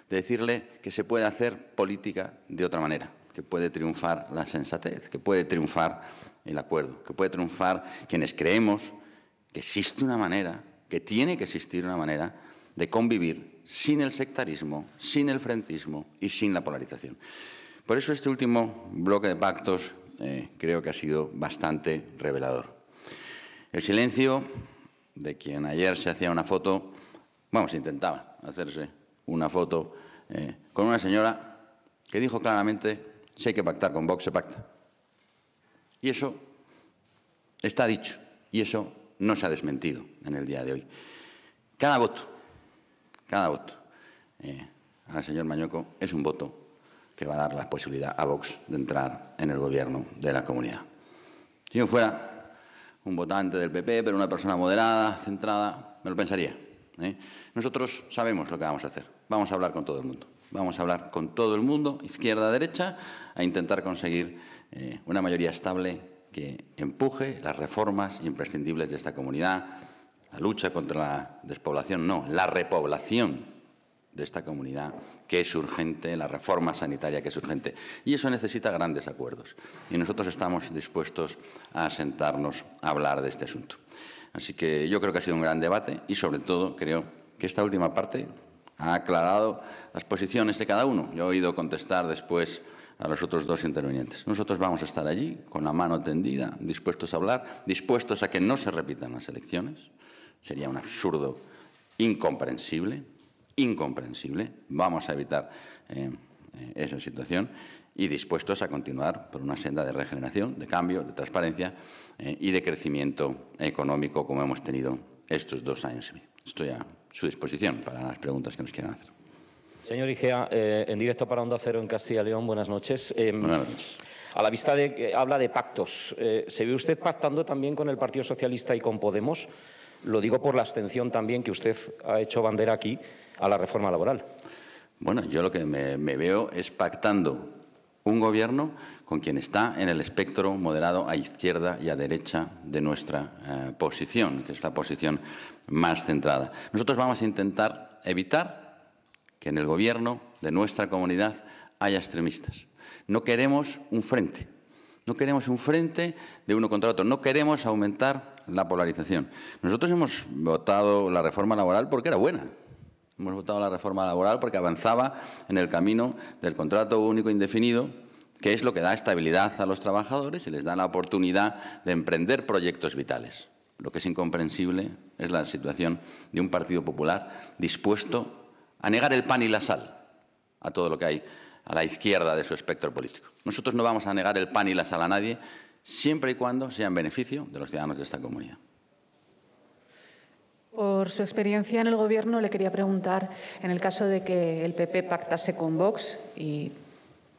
de decirle que se puede hacer política de otra manera, que puede triunfar la sensatez, que puede triunfar el acuerdo, que puede triunfar quienes creemos que existe una manera, que tiene que existir una manera de convivir sin el sectarismo, sin el frentismo y sin la polarización. Por eso este último bloque de pactos eh, creo que ha sido bastante revelador. El silencio de quien ayer se hacía una foto, vamos, intentaba hacerse una foto eh, con una señora que dijo claramente, si hay que pactar con Vox, se pacta. Y eso está dicho, y eso no se ha desmentido en el día de hoy. Cada voto, cada voto eh, al señor Mañoco es un voto que va a dar la posibilidad a Vox de entrar en el gobierno de la comunidad. Si yo fuera un votante del PP, pero una persona moderada, centrada, me lo pensaría. ¿eh? Nosotros sabemos lo que vamos a hacer. Vamos a hablar con todo el mundo. Vamos a hablar con todo el mundo, izquierda, derecha, a intentar conseguir eh, una mayoría estable que empuje las reformas imprescindibles de esta comunidad, la lucha contra la despoblación, no, la repoblación de esta comunidad que es urgente, la reforma sanitaria que es urgente. Y eso necesita grandes acuerdos. Y nosotros estamos dispuestos a sentarnos a hablar de este asunto. Así que yo creo que ha sido un gran debate y sobre todo creo que esta última parte ha aclarado las posiciones de cada uno. Yo he oído contestar después a los otros dos intervinientes. Nosotros vamos a estar allí con la mano tendida, dispuestos a hablar, dispuestos a que no se repitan las elecciones. Sería un absurdo incomprensible, incomprensible. Vamos a evitar eh, eh, esa situación y dispuestos a continuar por una senda de regeneración, de cambio, de transparencia eh, y de crecimiento económico como hemos tenido estos dos años. Estoy a su disposición para las preguntas que nos quieran hacer. Señor Igea, eh, en directo para Onda Cero en Castilla y León, buenas noches. Em, buenas noches. A la vista de que habla de pactos, eh, ¿se ve usted pactando también con el Partido Socialista y con Podemos? Lo digo por la abstención también que usted ha hecho bandera aquí a la reforma laboral. Bueno, yo lo que me, me veo es pactando un gobierno con quien está en el espectro moderado a izquierda y a derecha de nuestra eh, posición, que es la posición más centrada. Nosotros vamos a intentar evitar en el gobierno de nuestra comunidad haya extremistas. No queremos un frente. No queremos un frente de uno contra otro. No queremos aumentar la polarización. Nosotros hemos votado la reforma laboral porque era buena. Hemos votado la reforma laboral porque avanzaba en el camino del contrato único indefinido, que es lo que da estabilidad a los trabajadores y les da la oportunidad de emprender proyectos vitales. Lo que es incomprensible es la situación de un Partido Popular dispuesto a negar el pan y la sal a todo lo que hay a la izquierda de su espectro político. Nosotros no vamos a negar el pan y la sal a nadie, siempre y cuando sea en beneficio de los ciudadanos de esta comunidad. Por su experiencia en el Gobierno, le quería preguntar, en el caso de que el PP pactase con Vox, y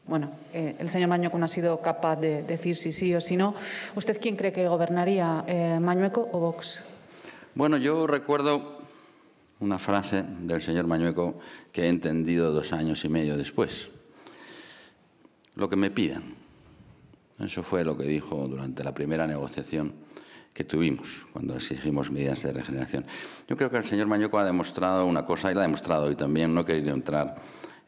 bueno, eh, el señor Mañueco no ha sido capaz de decir si sí o si no, ¿usted quién cree que gobernaría, eh, Mañueco o Vox? Bueno, yo recuerdo una frase del señor Mañueco que he entendido dos años y medio después. Lo que me pidan. Eso fue lo que dijo durante la primera negociación que tuvimos cuando exigimos medidas de regeneración. Yo creo que el señor Mañueco ha demostrado una cosa y la ha demostrado hoy también. No he querido entrar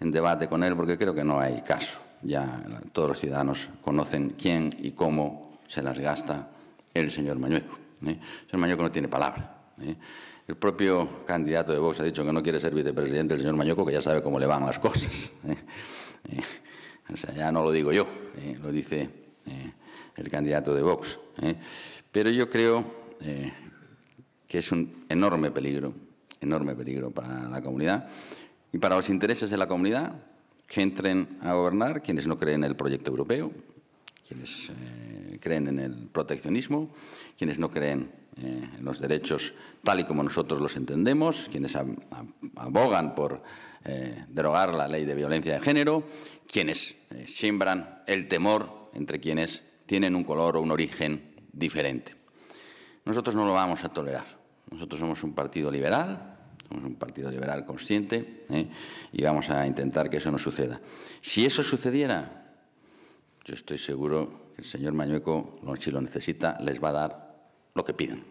en debate con él porque creo que no hay caso. Ya todos los ciudadanos conocen quién y cómo se las gasta el señor Mañueco. ¿eh? El señor Mañueco no tiene palabra. ¿eh? El propio candidato de Vox ha dicho que no quiere ser vicepresidente, el señor Mañoco, que ya sabe cómo le van las cosas. (laughs) ¿eh? Eh, o sea, ya no lo digo yo, eh, lo dice el candidato de Vox. Pero yo creo que es un enorme peligro, enorme peligro para la comunidad y para los intereses de la comunidad que entren a gobernar quienes no creen en el proyecto europeo, quienes creen en el proteccionismo, quienes no creen eh, los derechos tal y como nosotros los entendemos, quienes abogan por eh, derogar la ley de violencia de género, quienes eh, siembran el temor entre quienes tienen un color o un origen diferente. Nosotros no lo vamos a tolerar. Nosotros somos un partido liberal, somos un partido liberal consciente y vamos a intentar que eso no suceda. Si eso sucediera, yo estoy seguro que el señor Mañueco, si lo necesita, les va a dar lo que pidan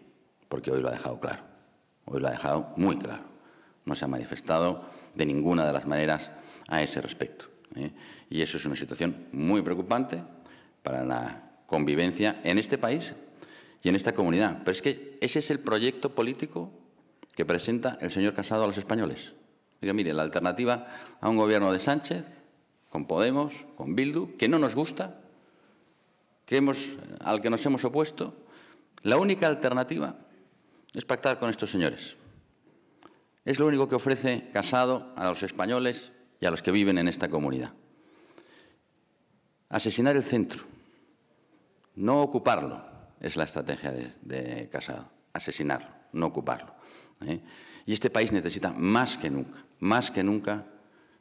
porque hoy lo ha dejado claro. Hoy lo ha dejado muy claro. No se ha manifestado de ninguna de las maneras a ese respecto. ¿eh? Y eso es una situación muy preocupante para la convivencia en este país y en esta comunidad. Pero es que ese es el proyecto político que presenta el señor Casado a los españoles. mire, la alternativa a un gobierno de Sánchez, con Podemos, con Bildu, que no nos gusta, que hemos, al que nos hemos opuesto, la única alternativa es pactar con estos señores. Es lo único que ofrece Casado a los españoles y a los que viven en esta comunidad. Asesinar el centro, no ocuparlo, es la estrategia de, Casado. Asesinarlo, no ocuparlo. ¿eh? Y este país necesita más que nunca, más que nunca,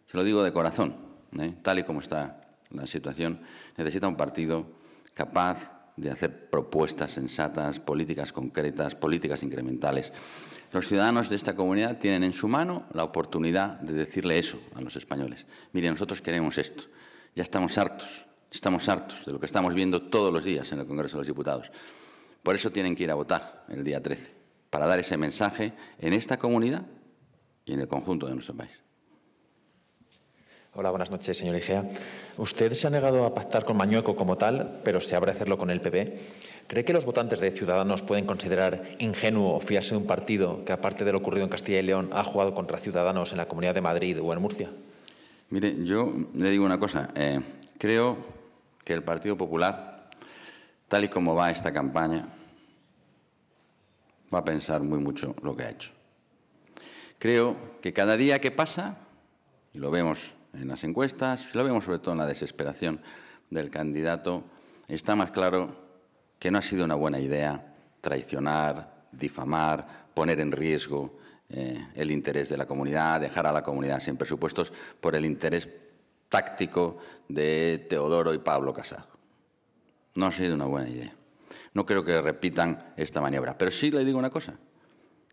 se lo digo de corazón, ¿eh? tal y como está la situación, necesita un partido capaz de hacer propuestas sensatas, políticas concretas, políticas incrementales. Los ciudadanos de esta comunidad tienen en su mano la oportunidad de decirle eso a los españoles. Mire, nosotros queremos esto. Ya estamos hartos, estamos hartos de lo que estamos viendo todos los días en el Congreso de los Diputados. Por eso tienen que ir a votar el día 13, para dar ese mensaje en esta comunidad y en el conjunto de nuestro país. Hola, buenas noches, señor Igea. Usted se ha negado a pactar con Mañueco como tal, pero se abre a hacerlo con el PP. ¿Cree que los votantes de Ciudadanos pueden considerar ingenuo fiarse de un partido que, aparte de lo ocurrido en Castilla y León, ha jugado contra Ciudadanos en la Comunidad de Madrid o en Murcia? Mire, yo le digo una cosa. Eh, creo que el Partido Popular, tal y como va esta campaña, va a pensar muy mucho lo que ha hecho. Creo que cada día que pasa, y lo vemos en las encuestas, lo vemos sobre todo en la desesperación del candidato, está más claro que no ha sido una buena idea traicionar, difamar, poner en riesgo eh, el interés de la comunidad, dejar a la comunidad sin presupuestos por el interés táctico de Teodoro y Pablo Casado. No ha sido una buena idea. No creo que repitan esta maniobra. Pero sí le digo una cosa.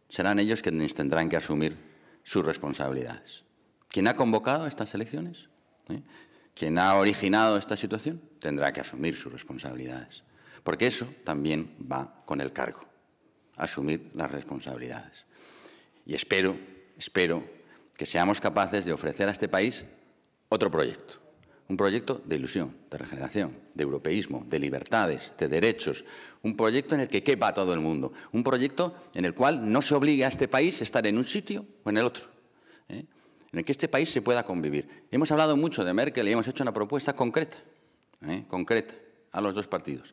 Serán ellos quienes tendrán que asumir sus responsabilidades. ¿Quién ha convocado estas elecciones? quien ¿Quién ha originado esta situación? Tendrá que asumir sus responsabilidades. Porque eso también va con el cargo, asumir las responsabilidades. Y espero, espero que seamos capaces de ofrecer a este país otro proyecto. Un proyecto de ilusión, de regeneración, de europeísmo, de libertades, de derechos. Un proyecto en el que quepa todo el mundo. Un proyecto en el cual no se obligue a este país a estar en un sitio o en el otro. ¿eh? en que este país se pueda convivir. Hemos hablado mucho de Merkel y hemos hecho una propuesta concreta, ¿eh? concreta, a los dos partidos.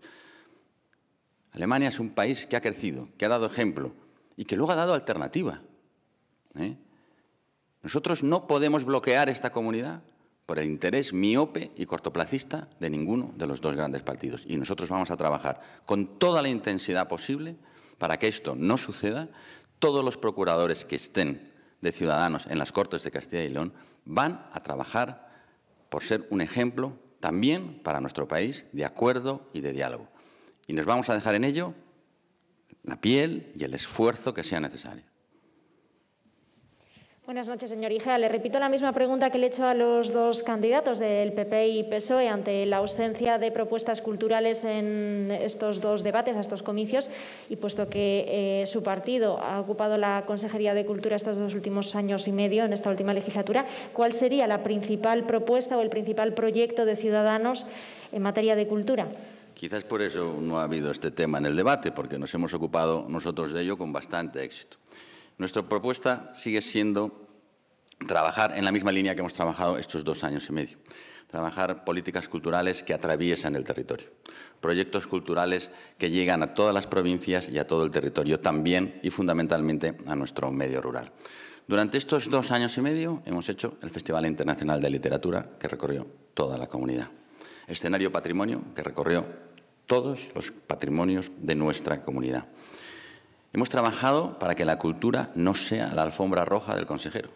Alemania es un país que ha crecido, que ha dado ejemplo y que luego ha dado alternativa. ¿eh? Nosotros no podemos bloquear esta comunidad por el interés miope y cortoplacista de ninguno de los dos grandes partidos. Y nosotros vamos a trabajar con toda la intensidad posible para que esto no suceda. Todos los procuradores que estén de ciudadanos en las Cortes de Castilla y León van a trabajar por ser un ejemplo también para nuestro país de acuerdo y de diálogo. Y nos vamos a dejar en ello la piel y el esfuerzo que sea necesario. Buenas noches, señor Igea. Le repito la misma pregunta que le he hecho a los dos candidatos del PP y PSOE ante la ausencia de propuestas culturales en estos dos debates, a estos comicios, y puesto que eh, su partido ha ocupado la Consejería de Cultura estos dos últimos años y medio, en esta última legislatura, ¿cuál sería la principal propuesta o el principal proyecto de Ciudadanos en materia de cultura? Quizás por eso no ha habido este tema en el debate, porque nos hemos ocupado nosotros de ello con bastante éxito. Nuestra propuesta sigue siendo trabajar en la misma línea que hemos trabajado estos dos años y medio. Trabajar políticas culturales que atraviesan el territorio. Proyectos culturales que llegan a todas las provincias y a todo el territorio, también y fundamentalmente a nuestro medio rural. Durante estos dos años y medio hemos hecho el Festival Internacional de Literatura que recorrió toda la comunidad. Escenario Patrimonio que recorrió todos los patrimonios de nuestra comunidad. Hemos trabajado para que la cultura no sea la alfombra roja del consejero,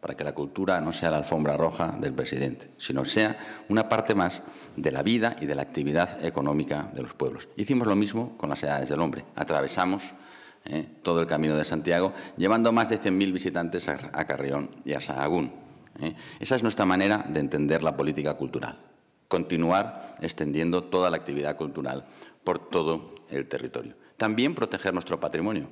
para que la cultura no sea la alfombra roja del presidente, sino sea una parte más de la vida y de la actividad económica de los pueblos. Hicimos lo mismo con las edades del hombre. Atravesamos eh, todo el camino de Santiago, llevando más de 100.000 visitantes a, Carrión y a Sahagún. Eh. esa es nuestra manera de entender la política cultural, continuar extendiendo toda la actividad cultural por todo el territorio. También proteger nuestro patrimonio.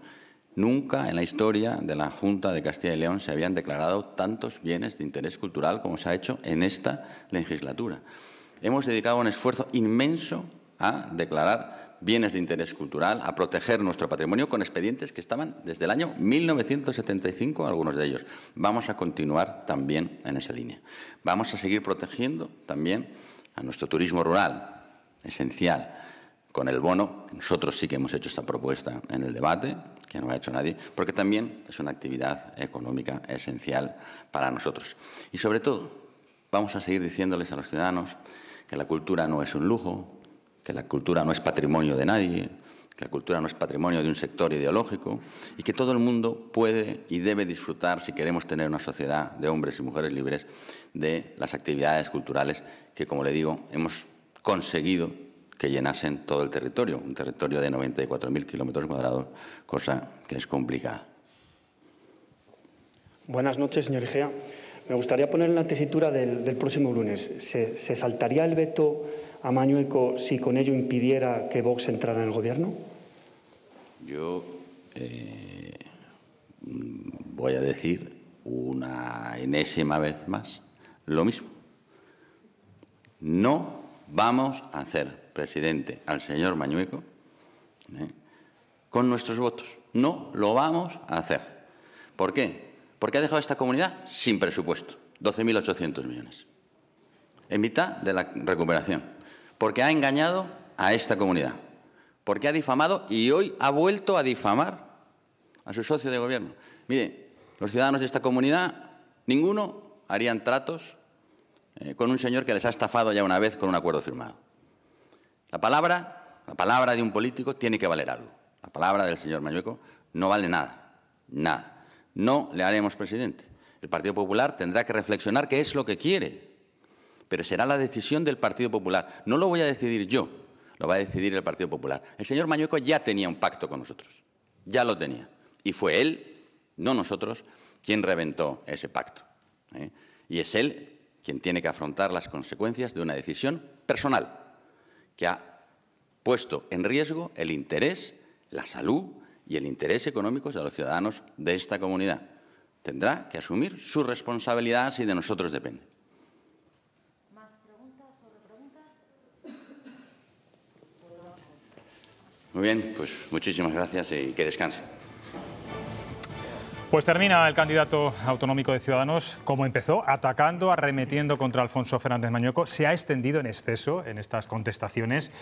Nunca en la historia de la Junta de Castilla y León se habían declarado tantos bienes de interés cultural como se ha hecho en esta legislatura. Hemos dedicado un esfuerzo inmenso a declarar bienes de interés cultural, a proteger nuestro patrimonio con expedientes que estaban desde el año 1975, algunos de ellos. Vamos a continuar también en esa línea. Vamos a seguir protegiendo también a nuestro turismo rural, esencial con el bono. Nosotros sí que hemos hecho esta propuesta en el debate, que no ha hecho nadie, porque también es una actividad económica esencial para nosotros. Y sobre todo, vamos a seguir diciéndoles a los ciudadanos que la cultura no es un lujo, que la cultura no es patrimonio de nadie, que la cultura no es patrimonio de un sector ideológico y que todo el mundo puede y debe disfrutar, si queremos tener una sociedad de hombres y mujeres libres, de las actividades culturales que, como le digo, hemos conseguido que llenasen todo el territorio, un territorio de 94.000 kilómetros cuadrados, cosa que es complicada. Buenas noches, señor Igea. Me gustaría poner en la tesitura del, próximo lunes. ¿Se, saltaría el veto a Mañueco si con ello impidiera que Vox entrara en el gobierno? Yo eh, voy a decir una enésima vez más lo mismo. No vamos a hacer presidente, al señor Mañueco, ¿eh? con nuestros votos. No lo vamos a hacer. ¿Por qué? Porque ha dejado a esta comunidad sin presupuesto, 12.800 millones, en mitad de la recuperación. Porque ha engañado a esta comunidad, porque ha difamado y hoy ha vuelto a difamar a su socio de gobierno. Mire, los ciudadanos de esta comunidad, ninguno harían tratos eh, con un señor que les ha estafado ya una vez con un acuerdo firmado. La palabra, la palabra de un político tiene que valer algo. La palabra del señor Mañueco no vale nada, nada. No le haremos presidente. El Partido Popular tendrá que reflexionar qué es lo que quiere, pero será la decisión del Partido Popular. No lo voy a decidir yo, lo va a decidir el Partido Popular. El señor Mañueco ya tenía un pacto con nosotros, ya lo tenía. Y fue él, no nosotros, quien reventó ese pacto. ¿eh? Y es él quien tiene que afrontar las consecuencias de una decisión personal que ha puesto en riesgo el interés, la salud y el interés económico de los ciudadanos de esta comunidad. Tendrá que asumir su responsabilidad si de nosotros depende. Muy bien, pues muchísimas gracias y que descanse. Pues termina el candidato autonómico de Ciudadanos como empezó, atacando, arremetiendo contra Alfonso Fernández Mañueco. Se ha extendido en exceso en estas contestaciones.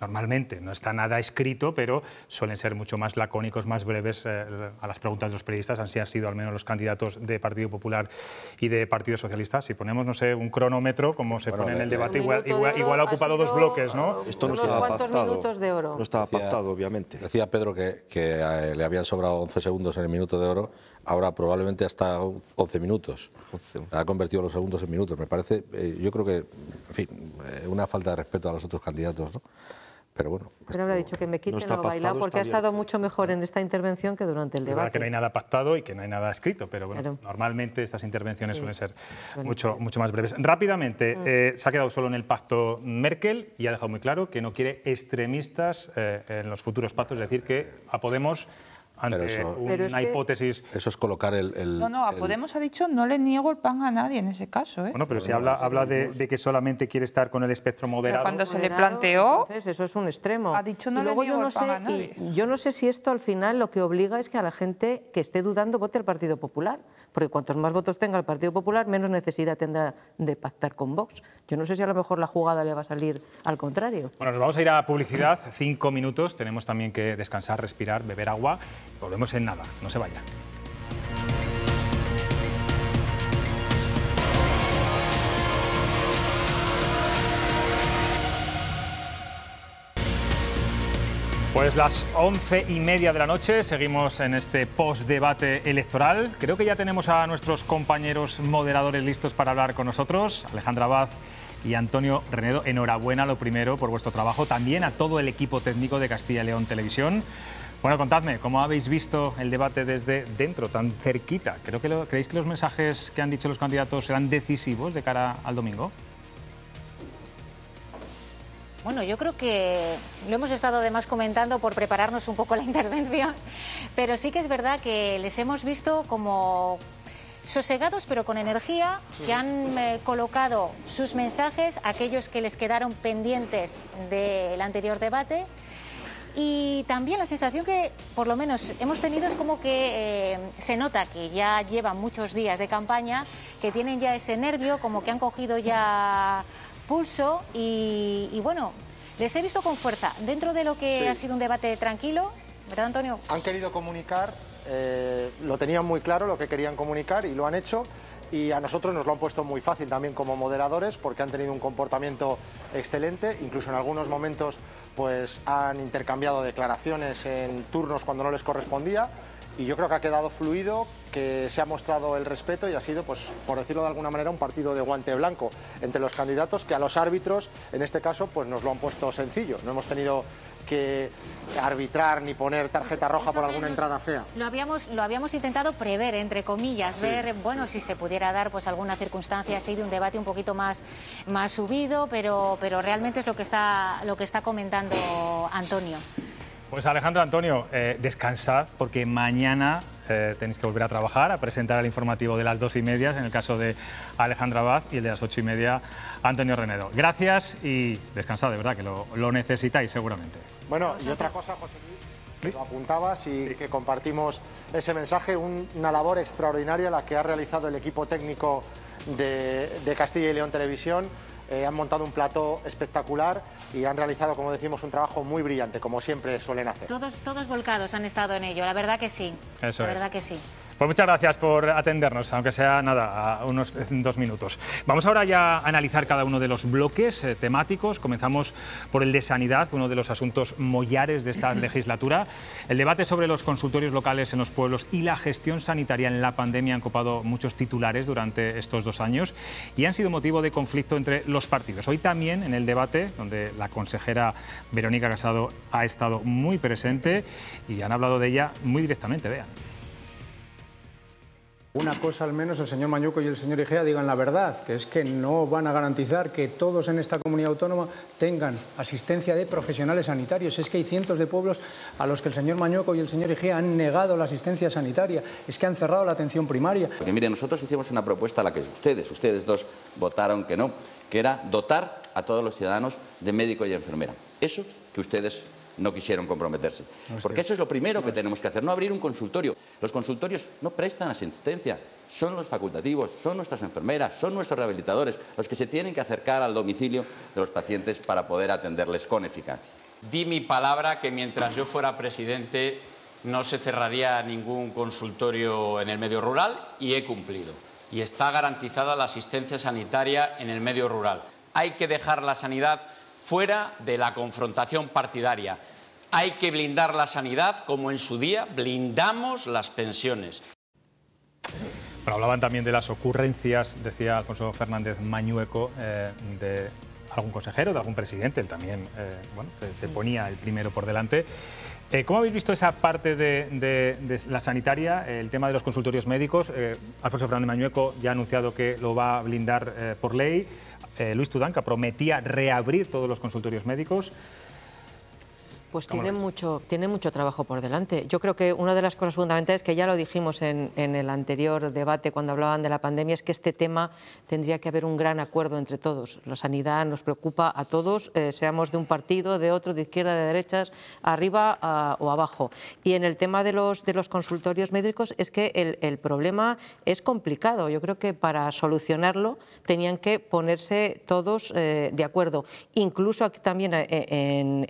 Normalmente no está nada escrito, pero suelen ser mucho más lacónicos, más breves eh, a las preguntas de los periodistas. Así han sido al menos los candidatos de Partido Popular y de Partido Socialista. Si ponemos, no sé, un cronómetro, como se pone en el eh, debate, igual, ha ocupado dos bloques, ¿no? Esto no estaba pactado. de No estaba pactado, obviamente. Decía Pedro que, que eh, le habían sobrado 11 segundos en el minuto de oro ahora probablemente hasta 11 minutos. Ha convertido los segundos en minutos. Me parece, eh, yo creo que, en fin, eh, una falta de respeto a los otros candidatos, ¿no? Pero bueno. Pero habrá dicho que me quiten no porque ha estado mucho mejor en esta intervención que durante el debate. que no hay nada pactado y que no hay nada escrito, pero bueno, normalmente estas intervenciones suelen ser mucho, mucho más breves. Rápidamente, ah. eh, se ha quedado solo en el pacto Merkel y ha dejado muy claro que no quiere extremistas en los futuros pactos, es decir, que a Podemos ante eso, una hipótesis... Eso es colocar el, no, no, a Podemos ha dicho no le niego el pan a nadie en ese caso. ¿eh? Bueno, pero, si habla, habla de, que solamente quiere estar con el espectro moderado... cuando se le planteó... Entonces, eso es un extremo. Ha dicho no le niego el pan a nadie. yo no sé si esto al final lo que obliga es que a la gente que esté dudando vote al Partido Popular, porque cuantos más votos tenga el Partido Popular, menos necesidad tendrá de pactar con Vox. Yo no sé si a lo mejor la jugada le va a salir al contrario. Bueno, nos vamos a ir a publicidad, cinco minutos, tenemos también que descansar, respirar, beber agua. Volvemos en nada, no se vaya. Pues las once y media de la noche, seguimos en este post-debate electoral. Creo que ya tenemos a nuestros compañeros moderadores listos para hablar con nosotros. Alejandra Abad y Antonio Renedo, enhorabuena lo primero por vuestro trabajo. También a todo el equipo técnico de Castilla y León Televisión. Bueno, contadme, ¿cómo habéis visto el debate desde dentro, tan cerquita? Creo que ¿Creéis que los mensajes que han dicho los candidatos serán decisivos de cara al domingo? Bueno, yo creo que lo hemos estado además comentando por prepararnos un poco la intervención, pero sí que es verdad que les hemos visto como sosegados pero con energía, que han eh, colocado sus mensajes, aquellos que les quedaron pendientes del anterior debate y también la sensación que, por lo menos, hemos tenido es como que eh, se nota que ya llevan muchos días de campaña, que tienen ya ese nervio, como que han cogido ya pulso y, bueno, les he visto con fuerza. Dentro de lo que ha sido un debate tranquilo, ¿verdad, Antonio? Han querido comunicar, eh, lo tenían muy claro lo que querían comunicar y lo han hecho y a nosotros nos lo han puesto muy fácil también como moderadores porque han tenido un comportamiento excelente, incluso en algunos momentos pues han intercambiado declaraciones en turnos cuando no les correspondía y yo creo que ha quedado fluido, que se ha mostrado el respeto y ha sido, pues, por decirlo de alguna manera, un partido de guante blanco entre los candidatos que a los árbitros, en este caso, pues nos lo han puesto sencillo. No hemos tenido que arbitrar ni poner tarjeta pues roja por alguna entrada fea. Lo habíamos, lo habíamos intentado prever, entre comillas, ver, bueno, si se pudiera dar pues alguna circunstancia así de un debate un poquito más, más subido, pero, pero realmente es lo que está, lo que está comentando Antonio. Pues Alejandro, Antonio, eh, descansad porque mañana eh, tenéis que volver a trabajar, a presentar el informativo de las dos y media, en el caso de Alejandra Abad, y el de las ocho y media, Antonio Renedo. Gracias y descansad, de verdad, que lo, necesitáis seguramente. Bueno, y otra cosa, José Luis, que lo apuntabas y que compartimos ese mensaje, una labor extraordinaria la que ha realizado el equipo técnico de Castilla y León Televisión eh, han montado un plato espectacular y han realizado, como decimos, un trabajo muy brillante, como siempre suelen hacer. Todos, todos volcados han estado en ello, la verdad que sí. la verdad que sí. Pues muchas gracias por atendernos, aunque sea nada, a unos eh, dos minutos. Vamos ahora ya a analizar cada uno de los bloques eh, temáticos. Comenzamos por el de sanidad, uno de los asuntos mollares de esta (clears throat) legislatura. El debate sobre los consultorios locales en los pueblos y la gestión sanitaria en la pandemia han copado muchos titulares durante estos dos años y han sido motivo de conflicto entre los partidos. Hoy también en el debate, donde la consejera Verónica Casado ha estado muy presente y han hablado de ella muy directamente, vean una cosa al menos el señor Mañuco y el señor Igea digan la verdad, que es que no van a garantizar que todos en esta comunidad autónoma tengan asistencia de profesionales sanitarios. Es que hay cientos de pueblos a los que el señor Mañuco y el señor Igea han negado la asistencia sanitaria, es que han cerrado la atención primaria. Porque mire, nosotros hicimos una propuesta a la que ustedes, ustedes dos votaron que no, que era dotar a todos los ciudadanos de médico y enfermera. Eso que ustedes no quisieron comprometerse. Porque eso es lo primero que tenemos que hacer, no abrir un consultorio. Los consultorios no prestan asistencia, son los facultativos, son nuestras enfermeras, son nuestros rehabilitadores los que se tienen que acercar al domicilio de los pacientes para poder atenderles con eficacia. Di mi palabra que mientras yo fuera presidente no se cerraría ningún consultorio en el medio rural y he cumplido. Y está garantizada la asistencia sanitaria en el medio rural. Hay que dejar la sanidad fuera de la confrontación partidaria. Hay que blindar la sanidad como en su día blindamos las pensiones. Bueno, hablaban también de las ocurrencias, decía Alfonso Fernández Mañueco, eh, de algún consejero, de algún presidente, él también eh, bueno, se, ponía el primero por delante. Eh, ¿Cómo habéis visto esa parte de, de, la sanitaria, el tema de los consultorios médicos? Alfonso Fernández Mañueco ya ha anunciado que lo va a blindar por ley. Eh, Luis Tudanca prometía reabrir todos los consultorios médicos. Pues tiene mucho, tiene mucho trabajo por delante. Yo creo que una de las cosas fundamentales que ya lo dijimos en, el anterior debate cuando hablaban de la pandemia es que este tema tendría que haber un gran acuerdo entre todos. La sanidad nos preocupa a todos, eh, seamos de un partido, de otro, de izquierda, de derechas, arriba o abajo. Y en el tema de los, de los consultorios médicos es que el, problema es complicado. Yo creo que para solucionarlo tenían que ponerse todos eh, de acuerdo. Incluso aquí también eh,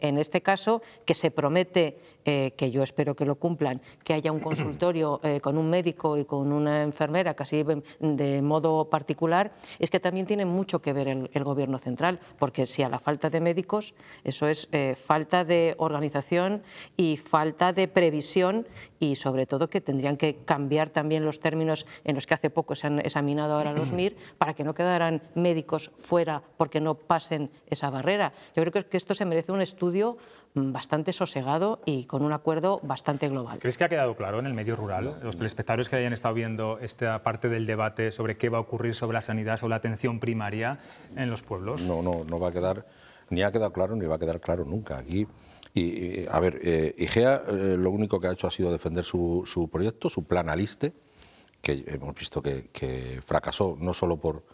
en este caso que se promete, eh, que yo espero que lo cumplan, que haya un (clears throat) consultorio eh, con un médico y con una enfermera casi de modo particular, es que también tiene mucho que ver el, Gobierno central, porque si a la falta de médicos, eso es eh, falta de organización y falta de previsión y sobre todo que tendrían que cambiar también los términos en los que hace poco se han examinado ahora los (clears throat) MIR para que no quedaran médicos fuera porque no pasen esa barrera. Yo creo que esto se merece un estudio bastante sosegado y con un acuerdo bastante global. ¿Crees que ha quedado claro en el medio rural, los telespectadores que hayan estado viendo esta parte del debate sobre qué va a ocurrir sobre la sanidad, o la atención primaria en los pueblos? No, no, no va a quedar, ni ha quedado claro ni va a quedar claro nunca. Aquí y, eh, a ver, eh, IGEA eh, lo único que ha hecho ha sido defender su, proyecto, su plan Aliste, que hemos visto que, fracasó no solo por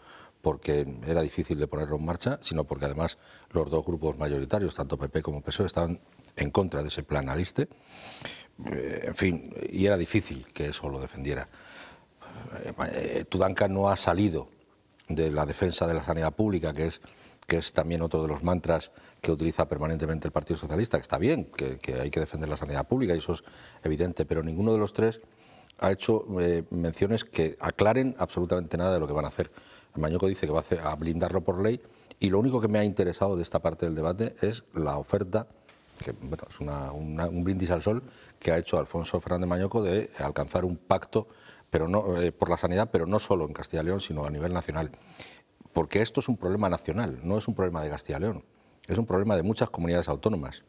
porque era difícil de ponerlo en marcha, sino porque además los dos grupos mayoritarios, tanto PP como PSOE, estaban en contra de ese plan aliste. Eh, en fin, y era difícil que eso lo defendiera. Eh, Tudanca no ha salido de la defensa de la sanidad pública, que es, que es también otro de los mantras que utiliza permanentemente el Partido Socialista, que está bien, que, hay que defender la sanidad pública, y eso es evidente, pero ninguno de los tres ha hecho eh, menciones que aclaren absolutamente nada de lo que van a hacer. Mañoco dice que va a blindarlo por ley y lo único que me ha interesado de esta parte del debate es la oferta, que es un brindis al sol, que ha hecho Alfonso Fernández Mañoco de alcanzar un pacto pero no, eh, por la sanidad, pero no solo en Castilla y León, sino a nivel nacional. Porque esto es un problema nacional, no es un problema de Castilla y León, es un problema de muchas comunidades autónomas.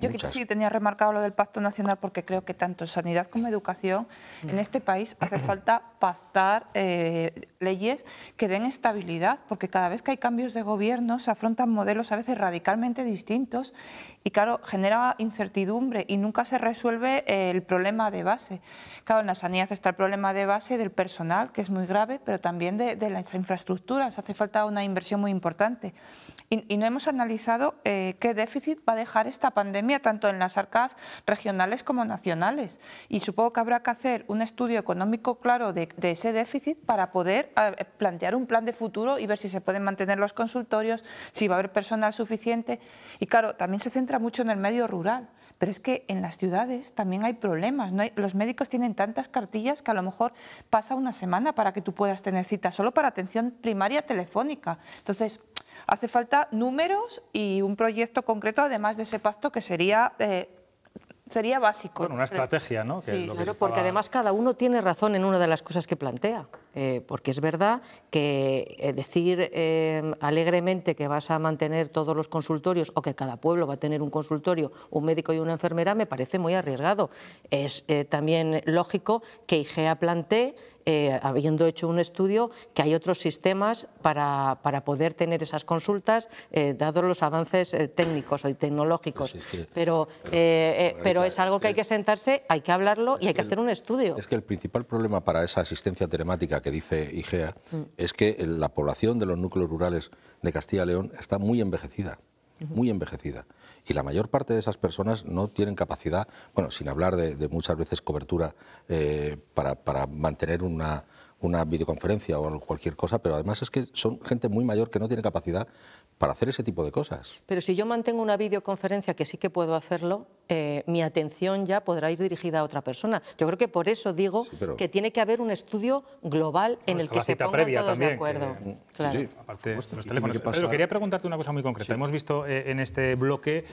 Yo sí tenía remarcado lo del Pacto Nacional porque creo que tanto sanidad como educación en este país hace mm. falta pactar eh, leyes que den estabilidad, porque cada vez que hay cambios de gobierno se afrontan modelos a veces radicalmente distintos y claro, genera incertidumbre y nunca se resuelve eh, el problema de base. Claro, en la sanidad está el problema de base del personal, que es muy grave, pero también de las infraestructuras. Hace falta una inversión muy importante y, no hemos analizado eh, qué déficit va a dejar esta pandemia tanto en las arcas regionales como nacionales. Y supongo que habrá que hacer un estudio económico claro de, ese déficit para poder eh, plantear un plan de futuro y ver si se pueden mantener los consultorios, si va a haber personal suficiente. Y claro, también se centra mucho en el medio rural. Pero es que en las ciudades también hay problemas. Los médicos tienen tantas cartillas que a lo mejor pasa una semana para que tú puedas tener cita, solo para atención primaria telefónica. Entonces, Hace falta números y un proyecto concreto, además de ese pacto que sería... Eh, sería básico. una estrategia, ¿no? Sí, porque además cada uno tiene razón en una de las cosas que plantea. Eh, porque es verdad que eh, decir alegremente que vas a mantener todos los consultorios o que cada pueblo va a tener un consultorio, un médico y una enfermera me parece muy arriesgado. Es también lógico que IGEA plantee eh, habiendo hecho un estudio, que hay otros sistemas para, poder tener esas consultas, eh, dados los avances eh, técnicos y tecnológicos. pero, es algo que, hay que sentarse, hay que hablarlo y hay que hacer un estudio. Es que el principal problema para esa asistencia telemática que dice IGEA mm. es que la población de los núcleos rurales de Castilla y León está muy envejecida muy envejecida. Y la mayor parte de esas personas no tienen capacidad, bueno, sin hablar de, muchas veces cobertura eh, para, mantener una, videoconferencia o cualquier cosa, pero además es que son gente muy mayor que no tiene capacidad para hacer ese tipo de cosas. Pero si yo mantengo una videoconferencia, que sí que puedo hacerlo, eh, mi atención ya podrá ir dirigida a otra persona. Yo creo que por eso digo que tiene que haber un estudio global en el que se pongan todos de acuerdo. Sí, Aparte teléfonos. Pero quería preguntarte una cosa muy concreta. Hemos visto eh, en este bloque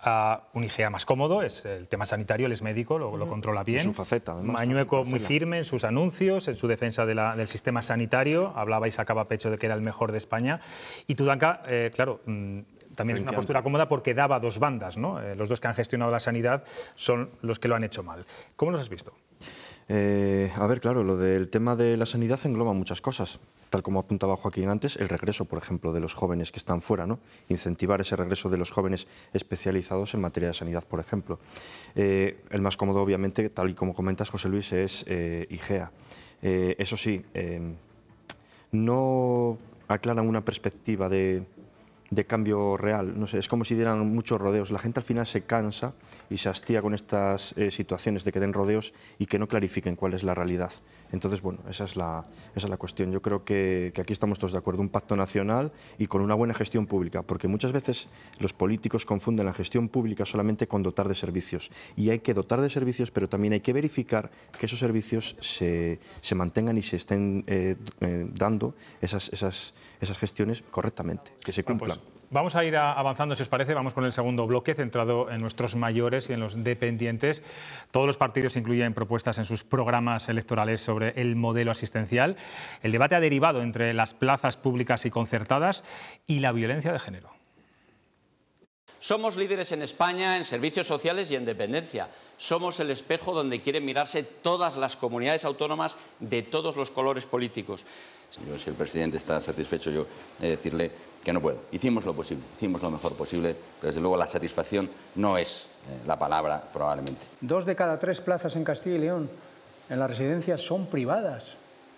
a un IGEA más cómodo, es el tema sanitario, él es médico, lo, lo controla bien. Es su faceta, Mañueco muy firme en sus anuncios, en su defensa del sistema sanitario, hablaba y sacaba pecho de que era el mejor de España. Y Tudanca, eh, claro, mm, también es una postura cómoda porque daba dos bandas, ¿no? Eh, los dos que han gestionado la sanidad son los que lo han hecho mal. ¿Cómo los has visto? a ver, claro, lo del tema de la sanidad engloba muchas cosas tal como apuntaba Joaquín antes, el regreso, por ejemplo, de los jóvenes que están fuera, ¿no? incentivar ese regreso de los jóvenes especializados en materia de sanidad, por ejemplo. Eh, el más cómodo, obviamente, tal y como comentas, José Luis, es eh, IGEA. Eh, eso sí, em, no aclaran una perspectiva de, cambio real. No es como si dieran muchos rodeos. La gente al final se cansa y se hastía con estas situaciones de que den rodeos y que no clarifiquen cuál es la realidad. Entonces, bueno, esa es la, esa la cuestión. Yo creo que, aquí estamos todos de acuerdo, un pacto nacional y con una buena gestión pública, porque muchas veces los políticos confunden la gestión pública solamente con dotar de servicios. Y hay que dotar de servicios, pero también hay que verificar que esos servicios se, se mantengan y se estén eh, eh, dando esas, esas, esas gestiones correctamente, que se pues cumplan. Vamos a ir avanzando, si os parece. Vamos con el segundo bloque, centrado en nuestros mayores y en los dependientes. Todos los partidos incluyen propuestas en sus programas electorales sobre el modelo asistencial. El debate ha derivado entre las plazas públicas y concertadas y la violencia de género. Somos líderes en España en servicios sociales y en dependencia. Somos el espejo donde quieren mirarse todas las comunidades autónomas de todos los colores políticos. si el presidente está satisfecho, yo de eh, decirle que no puedo. Hicimos lo posible, hicimos lo mejor posible, pero desde luego la satisfacción no es eh, la palabra, probablemente. Dos de cada tres plazas en Castilla y León en las residencias son privadas.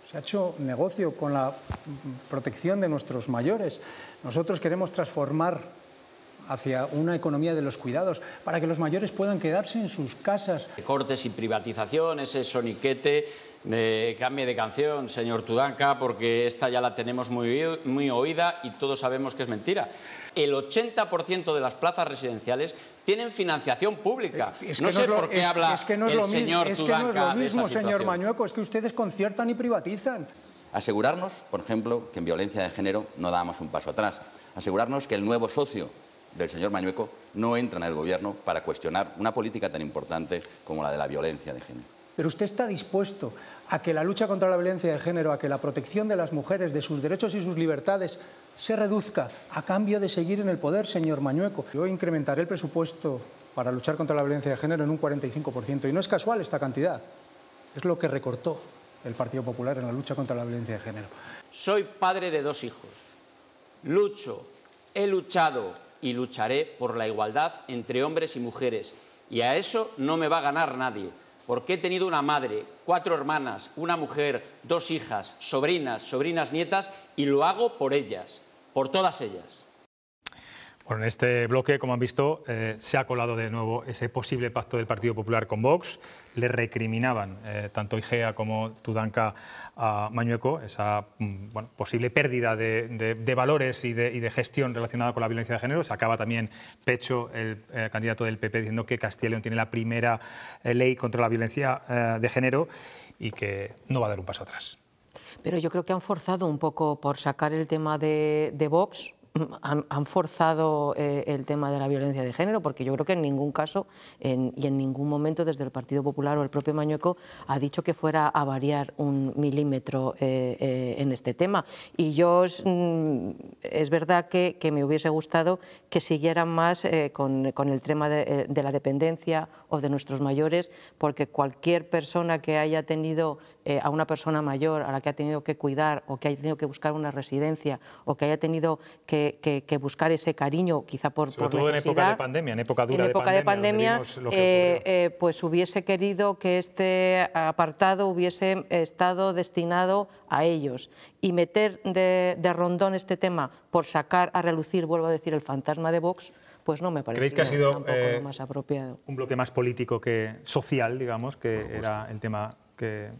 Se ha hecho negocio con la protección de nuestros mayores. Nosotros queremos transformar hacia una economía de los cuidados, para que los mayores puedan quedarse en sus casas. Eh, cortes y privatización, ese soniquete, de eh, cambie de canción, señor Tudanca, porque esta ya la tenemos muy, muy oída y todos sabemos que es mentira. El 80% de las plazas residenciales tienen financiación pública. Eh, no, sé por qué habla el señor Es que no es lo mismo, señor Mañueco, es que ustedes conciertan y privatizan. Asegurarnos, por ejemplo, que en violencia de género no damos un paso atrás. Asegurarnos que el nuevo socio del señor Mañueco no entran al gobierno para cuestionar una política tan importante como la de la violencia de género. Pero usted está dispuesto a que la lucha contra la violencia de género, a que la protección de las mujeres, de sus derechos y sus libertades se reduzca a cambio de seguir en el poder, señor Mañueco. Yo incrementaré el presupuesto para luchar contra la violencia de género en un 45% y no es casual esta cantidad. Es lo que recortó el Partido Popular en la lucha contra la violencia de género. Soy padre de dos hijos. Lucho, he luchado y lucharé por la igualdad entre hombres y mujeres. Y a eso no me va a ganar nadie, porque he tenido una madre, cuatro hermanas, una mujer, dos hijas, sobrinas, sobrinas nietas, y lo hago por ellas, por todas ellas. Bueno, en este bloque, como han visto, eh, se ha colado de nuevo ese posible pacto del Partido Popular con Vox. Le recriminaban eh, tanto Igea como Tudanca a Mañueco esa mm, posible pérdida de, valores y de, gestión relacionada con la violencia de género. Se acaba también Pecho, el eh, candidato del PP, diciendo que Castilla y León tiene la primera ley contra la violencia de género y que no va a dar un paso atrás. Pero yo creo que han forzado un poco por sacar el tema de Vox han, forzado eh, el tema de la violencia de género, porque yo creo que en ningún caso y en ningún momento desde el Partido Popular o el propio Mañueco ha dicho que fuera a variar un milímetro eh, eh, en este tema. Y yo es mm, verdad que, me hubiese gustado que siguieran más con, el tema de la dependencia o de nuestros mayores, porque cualquier persona que haya tenido eh, a una persona mayor a la que ha tenido que cuidar o que haya tenido que buscar una residencia o que haya tenido que, buscar ese cariño, quizá por, Sobre por todo en época de pandemia, en época dura en época de pandemia, eh, eh, pues hubiese querido que este apartado hubiese estado destinado a ellos. Y meter de, rondón este tema por sacar a relucir, vuelvo a decir, el fantasma de Vox, pues no me parece ¿Creéis que ha sido más un bloque más político que social, digamos, que era el tema que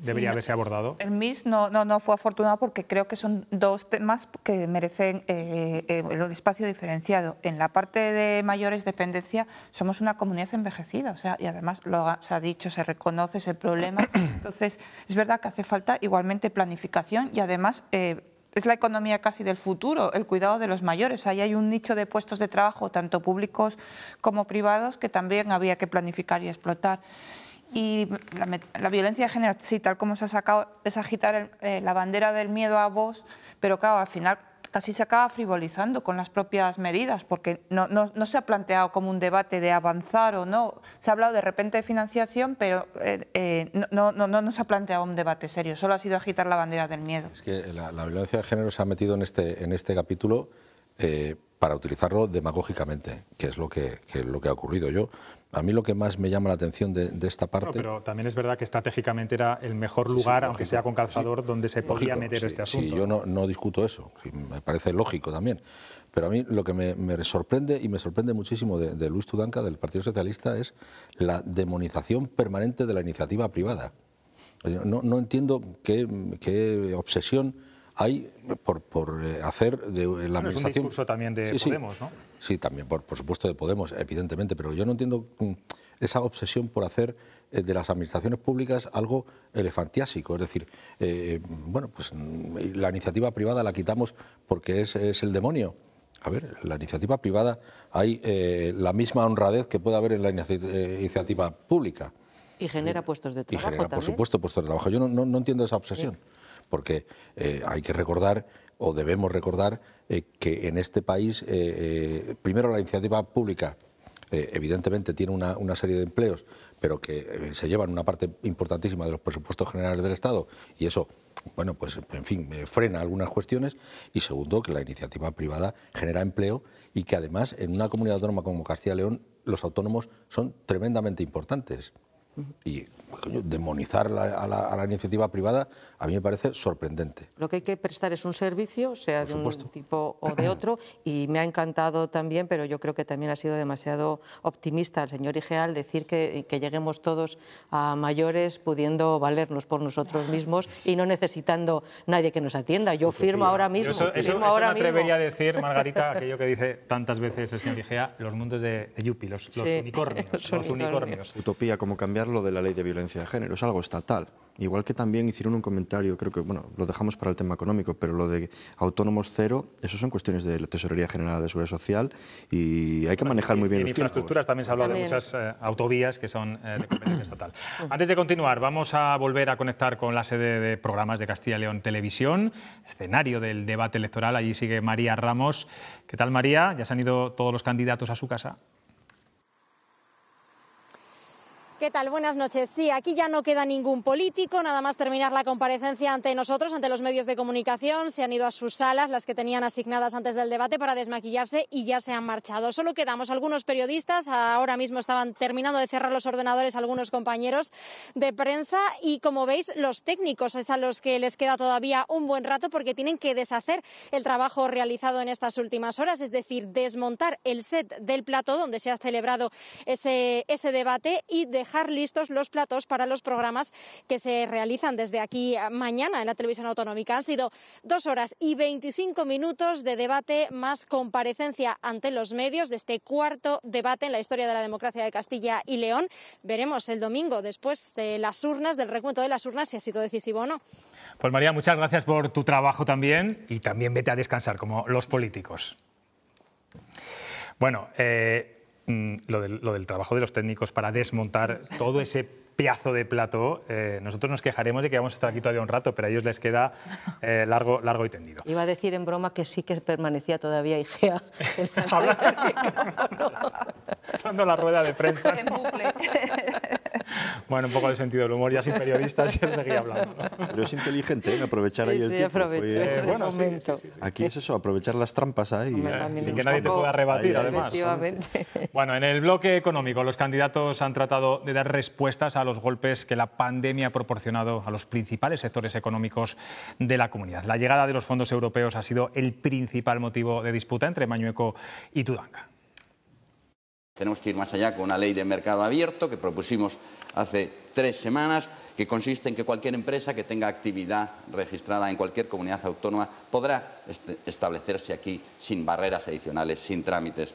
debería haberse abordado? El MIS no, no, no, fue afortunado porque creo que son dos temas que merecen eh, eh, el espacio diferenciado. En la parte de mayores dependencia somos una comunidad envejecida, o sea, y además lo ha, se ha dicho, se reconoce ese problema. (clears throat) Entonces, es verdad que hace falta igualmente planificación y además... Eh, es la economía casi del futuro, el cuidado de los mayores. Ahí hay un nicho de puestos de trabajo, tanto públicos como privados, que también había que planificar y explotar. Y la, violencia de género, sí, tal como se ha sacado, es agitar eh, la bandera del miedo a vos, pero claro, al final casi se acaba frivolizando con las propias medidas, porque no, no, se ha planteado como un debate de avanzar o no. Se ha hablado de repente de financiación, pero eh, eh no, no, no, se ha planteado un debate serio, solo ha sido agitar la bandera del miedo. Es que la, violencia de género se ha metido en este, en este capítulo eh, para utilizarlo demagógicamente, que es lo que, lo que ha ocurrido. Yo a mí lo que más me llama la atención de, esta parte... pero también es verdad que estratégicamente era el mejor lugar, aunque sea con calzador, donde se podía meter este asunto. Sí, yo no, no discuto eso, me parece lógico también. Pero a mí lo que me, sorprende y me sorprende muchísimo de, Luis Tudanca, del Partido Socialista, es la demonización permanente de la iniciativa privada. No, entiendo qué, qué obsesión hay por, eh, hacer de eh, la administración... Es un discurso también de sí, Podemos, ¿no? Sí, también, por, supuesto, de Podemos, evidentemente, pero yo no entiendo mm, esa obsesión por hacer eh, de las administraciones públicas algo elefantiásico. Es decir, eh, mm, bueno, pues mm, la iniciativa privada la quitamos porque es, el demonio. A ver, la iniciativa privada hay la misma honradez que puede haber en la iniciativa pública. Y genera puestos de trabajo. Y genera, por supuesto, puestos de trabajo. Yo no, entiendo esa obsesión porque eh, hay que recordar o debemos recordar eh, que en este país, eh, primero la iniciativa pública evidentemente tiene una, una, serie de empleos, pero que se llevan una parte importantísima de los presupuestos generales del Estado y eso, bueno, pues en fin, frena algunas cuestiones y segundo, que la iniciativa privada genera empleo y que además en una comunidad autónoma como Castilla y León los autónomos son tremendamente importantes. Y pues, demonizar a, la, iniciativa privada a mí me parece sorprendente. Lo que hay que prestar es un servicio, sea de un tipo o de otro, y me ha encantado también, pero yo creo que también ha sido demasiado optimista el señor Igea al decir que, lleguemos todos a mayores pudiendo valernos por nosotros mismos y no necesitando nadie que nos atienda. Yo firmo ahora mismo. eso, me atrevería a decir, (laughs) Margarita, aquello que dice tantas veces el señor Igea, los mundos de, Yupi, los, (laughs) unicornios, Utopía, como cambiarlo de la ley de violencia de género, es algo estatal. Igual que también hicieron un comentario, creo que, bueno, lo dejamos para el tema económico, pero lo de autónomos cero, eso son cuestiones de la Tesorería General de Seguridad Social y hay que manejar muy bien y, en infraestructuras también se ha de muchas eh, autovías que son eh, de competencia estatal. Antes de continuar, vamos a volver a conectar con la sede de programas de Castilla y León Televisión, escenario del debate electoral. Allí sigue María Ramos. ¿Qué tal, María? ¿Ya se han ido todos los candidatos a su casa? ¿Qué tal? Buenas noches. Sí, aquí ya no queda ningún político. Nada más terminar la comparecencia ante nosotros, ante los medios de comunicación. Se han ido a sus salas, las que tenían asignadas antes del debate, para desmaquillarse y ya se han marchado. Solo quedamos algunos periodistas. Ahora mismo estaban terminando de cerrar los ordenadores algunos compañeros de prensa y, como veis, los técnicos es a los que les queda todavía un buen rato porque tienen que deshacer el trabajo realizado en estas últimas horas, es decir, desmontar el set del plato donde se ha celebrado ese, debate y de dejar listos los platos para los programas que se realizan desde aquí mañana en la televisión autonómica. Han sido dos horas y 25 minutos de debate más comparecencia ante los medios de este cuarto debate en la historia de la democracia de Castilla y León. Veremos el domingo después de las urnas, del recuento de las urnas, si ha sido decisivo o no. Pues María, muchas gracias por tu trabajo también y también vete a descansar como los políticos. Bueno, eh, Mm, lo, del, trabajo de los técnicos para desmontar todo ese piazo de plato, eh, nosotros nos quejaremos de que vamos a estar aquí todavía un rato, pero a ellos les queda eh, largo, largo y tendido. Iba a decir en broma que sí que permanecía todavía IGEA. (laughs) la rueda de prensa bueno, un poco de sentido del humor, ya sin periodistas, ya seguía hablando. Pero es inteligente ¿eh? aprovechar ahí el tiempo. Aquí es eso, aprovechar las trampas ahí. sin que nadie te pueda rebatir, además. Bueno, en el bloque económico, los candidatos han tratado de dar respuestas a los golpes que la pandemia ha proporcionado a los principales sectores económicos de la comunidad. La llegada de los fondos europeos ha sido el principal motivo de disputa entre Mañueco y Tudanca. Tenemos que ir más allá con una ley de mercado abierto que propusimos hace tres semanas, que consiste en que cualquier empresa que tenga actividad registrada en cualquier comunidad autónoma podrá este, establecerse aquí sin barreras adicionales, sin trámites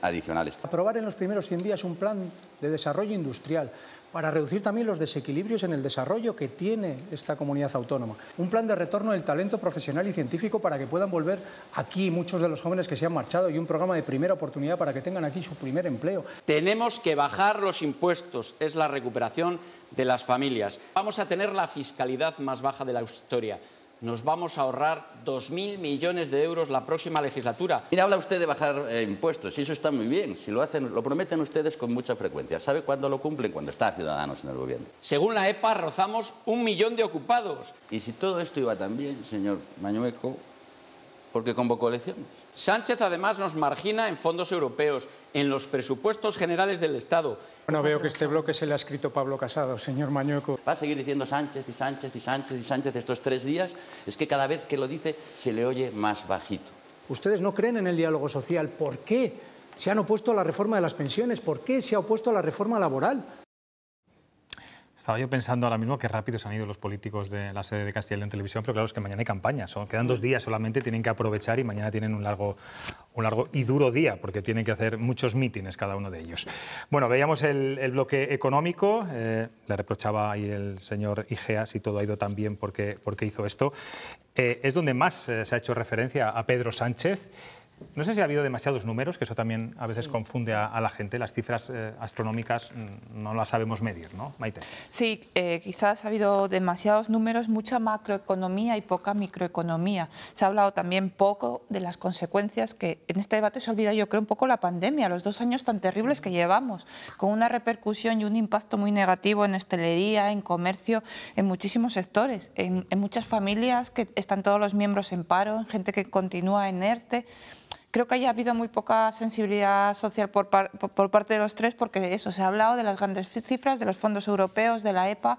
adicionales. Aprobar en los primeros 100 días un plan de desarrollo industrial para reducir también los desequilibrios en el desarrollo que tiene esta comunidad autónoma. Un plan de retorno del talento profesional y científico para que puedan volver aquí muchos de los jóvenes que se han marchado y un programa de primera oportunidad para que tengan aquí su primer empleo. Tenemos que bajar los impuestos, es la recuperación de las familias. Vamos a tener la fiscalidad más baja de la historia nos vamos a ahorrar 2.000 millones de euros la próxima legislatura. Mira, habla usted de bajar eh, impuestos, y eso está muy bien. Si lo hacen, lo prometen ustedes con mucha frecuencia. ¿Sabe cuándo lo cumplen? Cuando está Ciudadanos en el gobierno. Según la EPA, rozamos un millón de ocupados. Y si todo esto iba tan bien, señor Mañueco, porque convocó elecciones. Sánchez además nos margina en fondos europeos, en los presupuestos generales del Estado. Bueno, veo que este bloque se le ha escrito Pablo Casado, señor Mañueco. Va a seguir diciendo Sánchez y Sánchez y Sánchez y Sánchez estos tres días. Es que cada vez que lo dice se le oye más bajito. Ustedes no creen en el diálogo social. ¿Por qué se han opuesto a la reforma de las pensiones? ¿Por qué se ha opuesto a la reforma laboral? Estaba yo pensando ahora mismo qué rápido se han ido los políticos de la sede de Castilla y León Televisión, pero claro, es que mañana hay campaña. Son, quedan dos días solamente, tienen que aprovechar y mañana tienen un largo, un largo y duro día, porque tienen que hacer muchos mítines cada uno de ellos. Bueno, veíamos el, bloque económico. Eh, le reprochaba ahí el señor Igea si todo ha ido tan bien porque, porque hizo esto. Eh, es donde más eh, se ha hecho referencia a Pedro Sánchez. No sé si ha habido demasiados números, que eso también a veces confunde a, la gente. Las cifras eh, astronómicas mm, no las sabemos medir, ¿no, Maite? Sí, eh, quizás ha habido demasiados números, mucha macroeconomía y poca microeconomía. Se ha hablado también poco de las consecuencias que en este debate se olvida, yo creo, un poco la pandemia, los dos años tan terribles que llevamos, con una repercusión y un impacto muy negativo en hostelería, en comercio, en muchísimos sectores, en, muchas familias que están todos los miembros en paro, gente que continúa en ERTE creo que haya habido muy poca sensibilidad social por, parte de los tres, porque eso, se ha hablado de las grandes cifras, de los fondos europeos, de la EPA,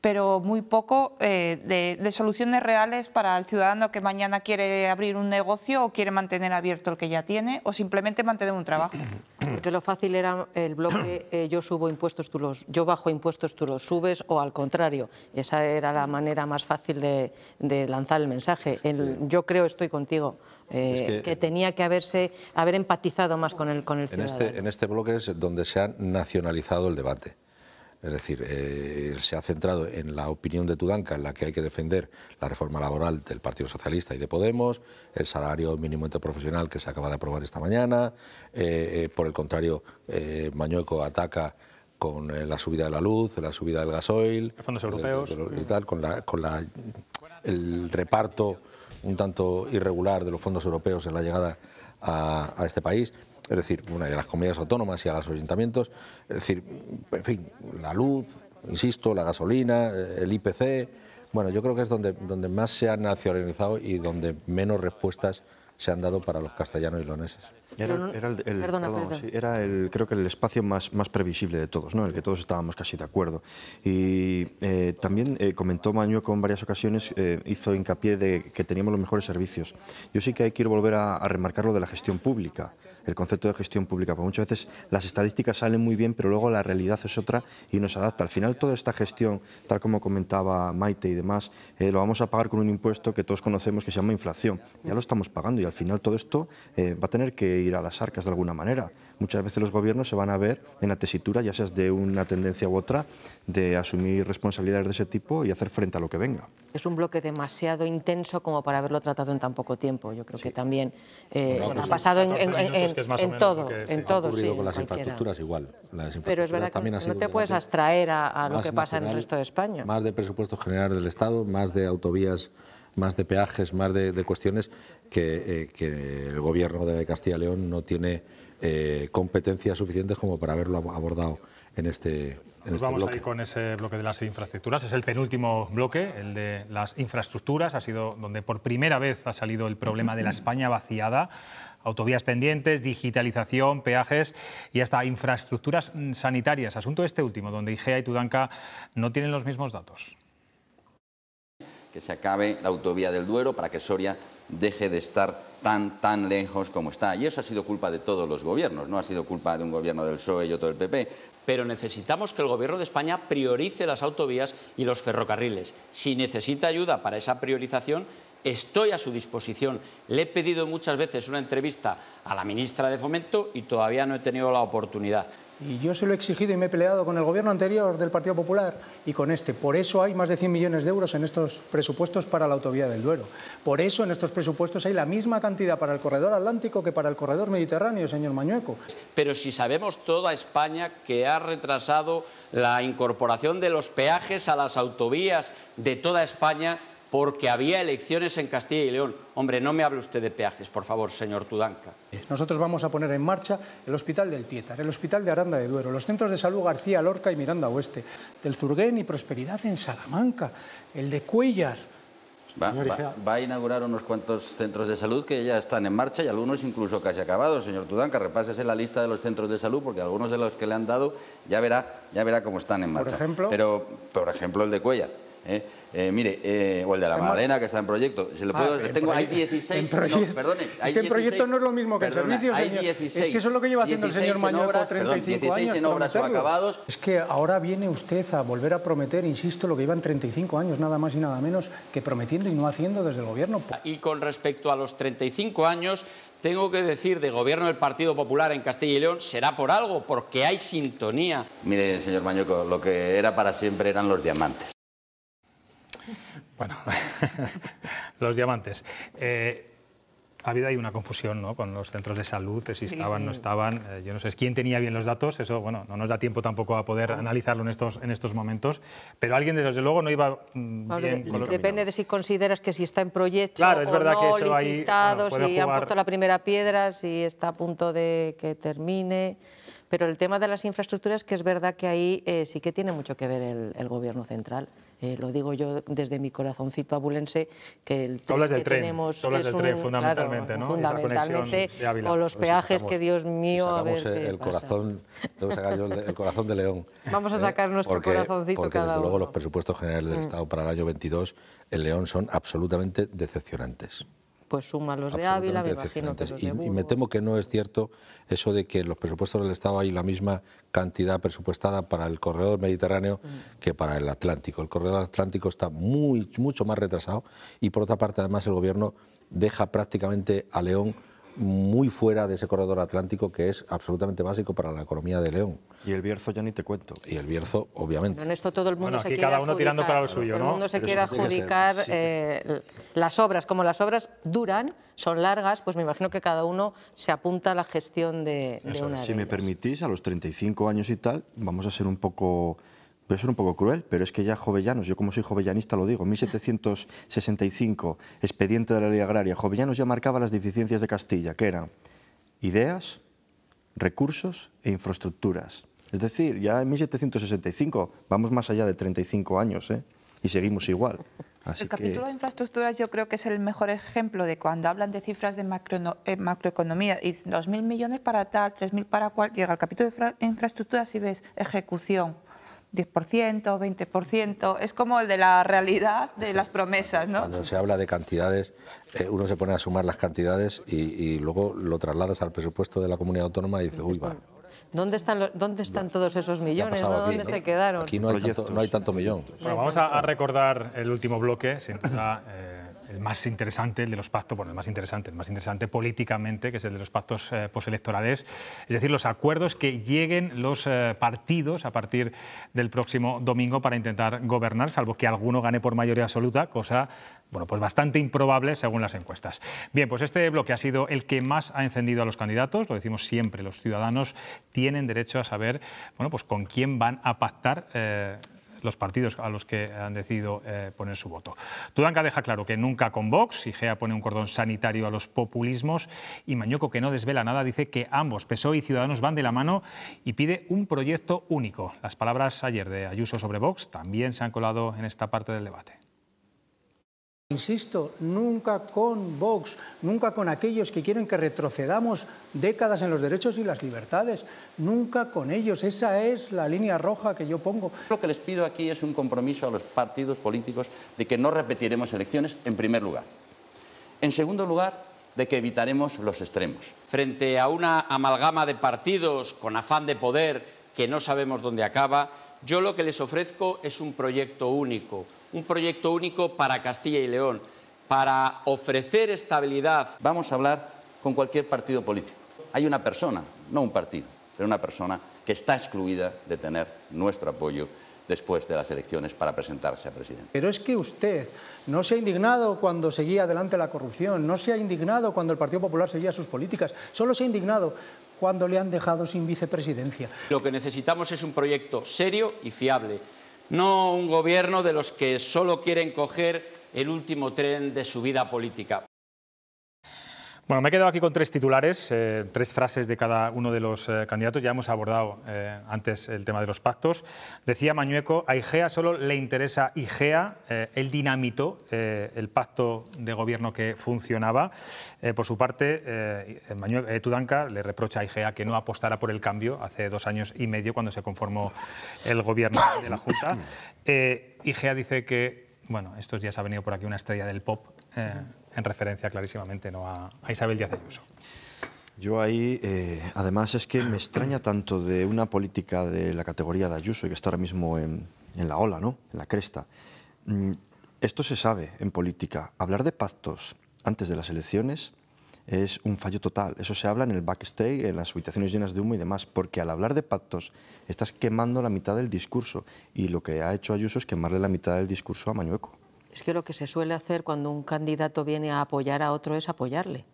pero muy poco eh, de, soluciones reales para el ciudadano que mañana quiere abrir un negocio o quiere mantener abierto el que ya tiene o simplemente mantener un trabajo. Porque lo fácil era el bloque, eh, yo subo impuestos, tú los, yo bajo impuestos, tú los subes, o al contrario. Esa era la manera más fácil de, lanzar el mensaje. El, yo creo, estoy contigo. Eh, que, tenía que haberse, haber empatizado más con el, con el ciudadano. En este, en este bloque es donde se ha nacionalizado el debate. Es decir, eh, se ha centrado en la opinión de Tudanca, en la que hay que defender la reforma laboral del Partido Socialista y de Podemos, el salario mínimo interprofesional que se acaba de aprobar esta mañana. Eh, por el contrario, Mañueco ataca con la subida de la luz, la subida del gasoil, fondos europeos, y tal, con, la, con la, el reparto un tanto irregular de los fondos europeos en la llegada a, este país es decir, una de las comunidades autónomas y a los ayuntamientos, es decir, en fin, la luz, insisto, la gasolina, eh, el IPC, bueno, yo creo que es donde, donde más se ha nacionalizado y donde menos respuestas se han dado para los castellanos y loneses. Era, el, creo que el espacio más, más previsible de todos, ¿no? en el que todos estábamos casi de acuerdo. Y eh, también eh, comentó Mañueco en varias ocasiones, eh, hizo hincapié de que teníamos los mejores servicios. Yo sí que hay que volver a, a remarcar lo de la gestión pública el concepto de gestión pública, porque muchas veces las estadísticas salen muy bien, pero luego la realidad es otra y nos adapta. Al final toda esta gestión, tal como comentaba Maite y demás, eh, lo vamos a pagar con un impuesto que todos conocemos que se llama inflación. Ya lo estamos pagando y al final todo esto eh, va a tener que ir a las arcas de alguna manera muchas veces los gobiernos se van a ver en la tesitura, ya sea de una tendencia u otra, de asumir responsabilidades de ese tipo y hacer frente a lo que venga. Es un bloque demasiado intenso como para haberlo tratado en tan poco tiempo. Yo creo que también eh, ha pues, pasado en, todo. En todo, ha ocurrido con las infraestructuras igual. Pero es verdad que no te puedes abstraer a, lo que pasa en el resto de España. Más de presupuesto general del Estado, más de autovías más de peajes, más de, cuestiones que, eh, que, el gobierno de Castilla y León no tiene eh, competencias suficientes como para haberlo abordado en este, nos este pues vamos ir con ese bloque de las infraestructuras. Es el penúltimo bloque, el de las infraestructuras. Ha sido donde por primera vez ha salido el problema de la España vaciada. Autovías pendientes, digitalización, peajes y hasta infraestructuras mm, sanitarias. Asunto este último, donde IGEA y Tudanca no tienen los mismos datos que se acabe la autovía del Duero para que Soria deje de estar tan, tan lejos como está. Y eso ha sido culpa de todos los gobiernos, no ha sido culpa de un gobierno del PSOE y otro del PP. Pero necesitamos que el gobierno de España priorice las autovías y los ferrocarriles. Si necesita ayuda para esa priorización, estoy a su disposición. Le he pedido muchas veces una entrevista a la ministra de Fomento y todavía no he tenido la oportunidad. Y yo se lo he exigido y me he peleado con el gobierno anterior del Partido Popular y con este. Por eso hay más de 100 millones de euros en estos presupuestos para la autovía del Duero. Por eso en estos presupuestos hay la misma cantidad para el corredor atlántico que para el corredor mediterráneo, señor Mañueco. Pero si sabemos toda España que ha retrasado la incorporación de los peajes a las autovías de toda España porque había elecciones en Castilla y León. Hombre, no me hable usted de peajes, por favor, señor Tudanca. Nosotros vamos a poner en marcha el Hospital del Tietar, el Hospital de Aranda de Duero, los centros de salud García Lorca y Miranda Oeste, del Zurguén y Prosperidad en Salamanca, el de Cuellar, Va, a inaugurar unos cuantos centros de salud que ya están en marcha y algunos incluso casi acabados. Señor Tudanca, repásese la lista de los centros de salud porque algunos de los que le han dado ya verá, ya verá cómo están en marcha. Por ejemplo, Pero, por ejemplo el de Cuellar. ¿eh? Eh, mire, eh, o el de la Marena que está en proyecto. Se lo ah, puedo, tengo, hay 16. es que en proyecto no es lo mismo que en servicio Hay 16, es que eso es lo que lleva haciendo el señor Mañoco Por 35 16 años. en obras o acabados. Es que ahora viene usted a volver a prometer, insisto, lo que iban 35 años, nada más y nada menos, que prometiendo y no haciendo desde el gobierno. Y con respecto a los 35 años, tengo que decir de gobierno del Partido Popular en Castilla y León será por algo, porque hay sintonía. Mire, señor Mañuco, lo que era para siempre eran los diamantes. Bueno, (laughs) los diamantes. Eh, ha habido ahí una confusión ¿no? con los centros de salud, si estaban, o no estaban. Eh, yo no sé quién tenía bien los datos, eso bueno, no nos da tiempo tampoco a poder analizarlo en estos, en estos momentos, pero alguien desde luego no iba mm, bien Depende de si consideras que si está en proyecto claro, es o que eso si ha puesto la primera piedra, si está a punto de que termine. Pero el tema de las infraestructuras, que es verdad que ahí eh, sí que tiene mucho que ver el, gobierno central. Eh, lo digo yo desde mi corazoncito abulense, que el tren que tenemos... fundamentalmente, o los peajes que, Dios mío, a ver el, corazón, sacar el, corazón de León. Vamos a ¿eh? sacar nuestro porque, corazoncito desde luego, los presupuestos generales del mm. Estado para el año 22 en León son absolutamente decepcionantes pues suma los de Ávila, me imagino que y, Y me temo que no es cierto eso de que los presupuestos del Estado hay la misma cantidad presupuestada para el corredor mediterráneo mm. que para el Atlántico. El corredor atlántico está muy, mucho más retrasado y por otra parte además el gobierno deja prácticamente a León muy fuera de ese corredor atlántico que es absolutamente básico para la economía de León. Y el Bierzo ya ni te cuento. Y el Bierzo, obviamente. en esto todo el mundo bueno, aquí cada uno tirando para lo suyo, ¿no? el se quiere adjudicar eh, las obras. Como las obras duran, son largas, pues me imagino que cada uno se apunta a la gestión de, de una Si me permitís, a los 35 años y tal, vamos a ser un poco eso ser un poco cruel, pero es que ya Jovellanos, yo como soy jovellanista lo digo, 1765, expediente de la ley agraria, Jovellanos ya marcaba las deficiencias de Castilla, que eran ideas, recursos e infraestructuras. Es decir, ya en 1765, vamos más allá de 35 años, ¿eh? y seguimos igual. Así el capítulo de infraestructuras yo creo que es el mejor ejemplo de cuando hablan de cifras de macro, eh, macroeconomía y 2.000 millones para tal, 3.000 para cual, llega el capítulo de infraestructuras y ves ejecución, 10%, 20%, es como el de la realidad de las promesas, ¿no? Cuando se habla de cantidades, eh, uno se pone a sumar las cantidades y, luego lo trasladas al presupuesto de la comunidad autónoma y dice, uy, va. ¿Dónde están, ¿Dónde están todos esos millones? ¿Dónde se quedaron? Aquí no hay, tanto, millón. Bueno, vamos a, recordar el último bloque, sin duda, eh, el más interesante, de los pactos, bueno, el más interesante, el más interesante políticamente, que es el de los pactos eh, postelectorales, es decir, los acuerdos que lleguen los eh, partidos a partir del próximo domingo para intentar gobernar, salvo que alguno gane por mayoría absoluta, cosa bueno, pues bastante improbable según las encuestas. Bien, pues este bloque ha sido el que más ha encendido a los candidatos, lo decimos siempre, los ciudadanos tienen derecho a saber bueno, pues con quién van a pactar. Eh, los partidos a los que han decidido eh, poner su voto. Tudanca deja claro que nunca con Vox, Igea pone un cordón sanitario a los populismos y Mañoco, que no desvela nada, dice que ambos, PSOE y Ciudadanos, van de la mano y pide un proyecto único. Las palabras ayer de Ayuso sobre Vox también se han colado en esta parte del debate. Insisto, nunca con Vox, nunca con aquellos que quieren que retrocedamos décadas en los derechos y las libertades, nunca con ellos. Esa es la línea roja que yo pongo. Lo que les pido aquí es un compromiso a los partidos políticos de que no repetiremos elecciones, en primer lugar. En segundo lugar, de que evitaremos los extremos. Frente a una amalgama de partidos con afán de poder que no sabemos dónde acaba, yo lo que les ofrezco es un proyecto único un proyecto único para Castilla y León, para ofrecer estabilidad. Vamos a hablar con cualquier partido político. Hay una persona, no un partido, pero una persona que está excluida de tener nuestro apoyo después de las elecciones para presentarse a presidente. Pero es que usted no se ha indignado cuando seguía adelante la corrupción, no se ha indignado cuando el Partido Popular seguía sus políticas, solo se ha indignado cuando le han dejado sin vicepresidencia. Lo que necesitamos es un proyecto serio y fiable no un gobierno de los que solo quieren coger el último tren de su vida política. Bueno, me he quedado aquí con tres titulares, eh, tres frases de cada uno de los eh, candidatos. Ya hemos abordado eh, antes el tema de los pactos. Decía Mañueco, a IGEA solo le interesa IGEA, el dinamito, el pacto de gobierno que funcionaba. por su parte, Tudanka Tudanca le reprocha a IGEA que no apostara por el cambio hace dos años y medio cuando se conformó el gobierno de la Junta. (coughs) IGEA dice que, bueno, estos días ha venido por aquí una estrella del pop en referencia clarísimamente ¿no? a, Isabel Díaz Ayuso. Yo ahí, eh, además, es que me extraña tanto de una política de la categoría de Ayuso, y que está ahora mismo en, la ola, ¿no? en la cresta. Mm, esto se sabe en política. Hablar de pactos antes de las elecciones es un fallo total. Eso se habla en el backstage, en las habitaciones llenas de humo y demás, porque al hablar de pactos estás quemando la mitad del discurso y lo que ha hecho Ayuso es quemarle la mitad del discurso a Mañueco. Es que lo que se suele hacer cuando un candidato viene a apoyar a otro es apoyarle.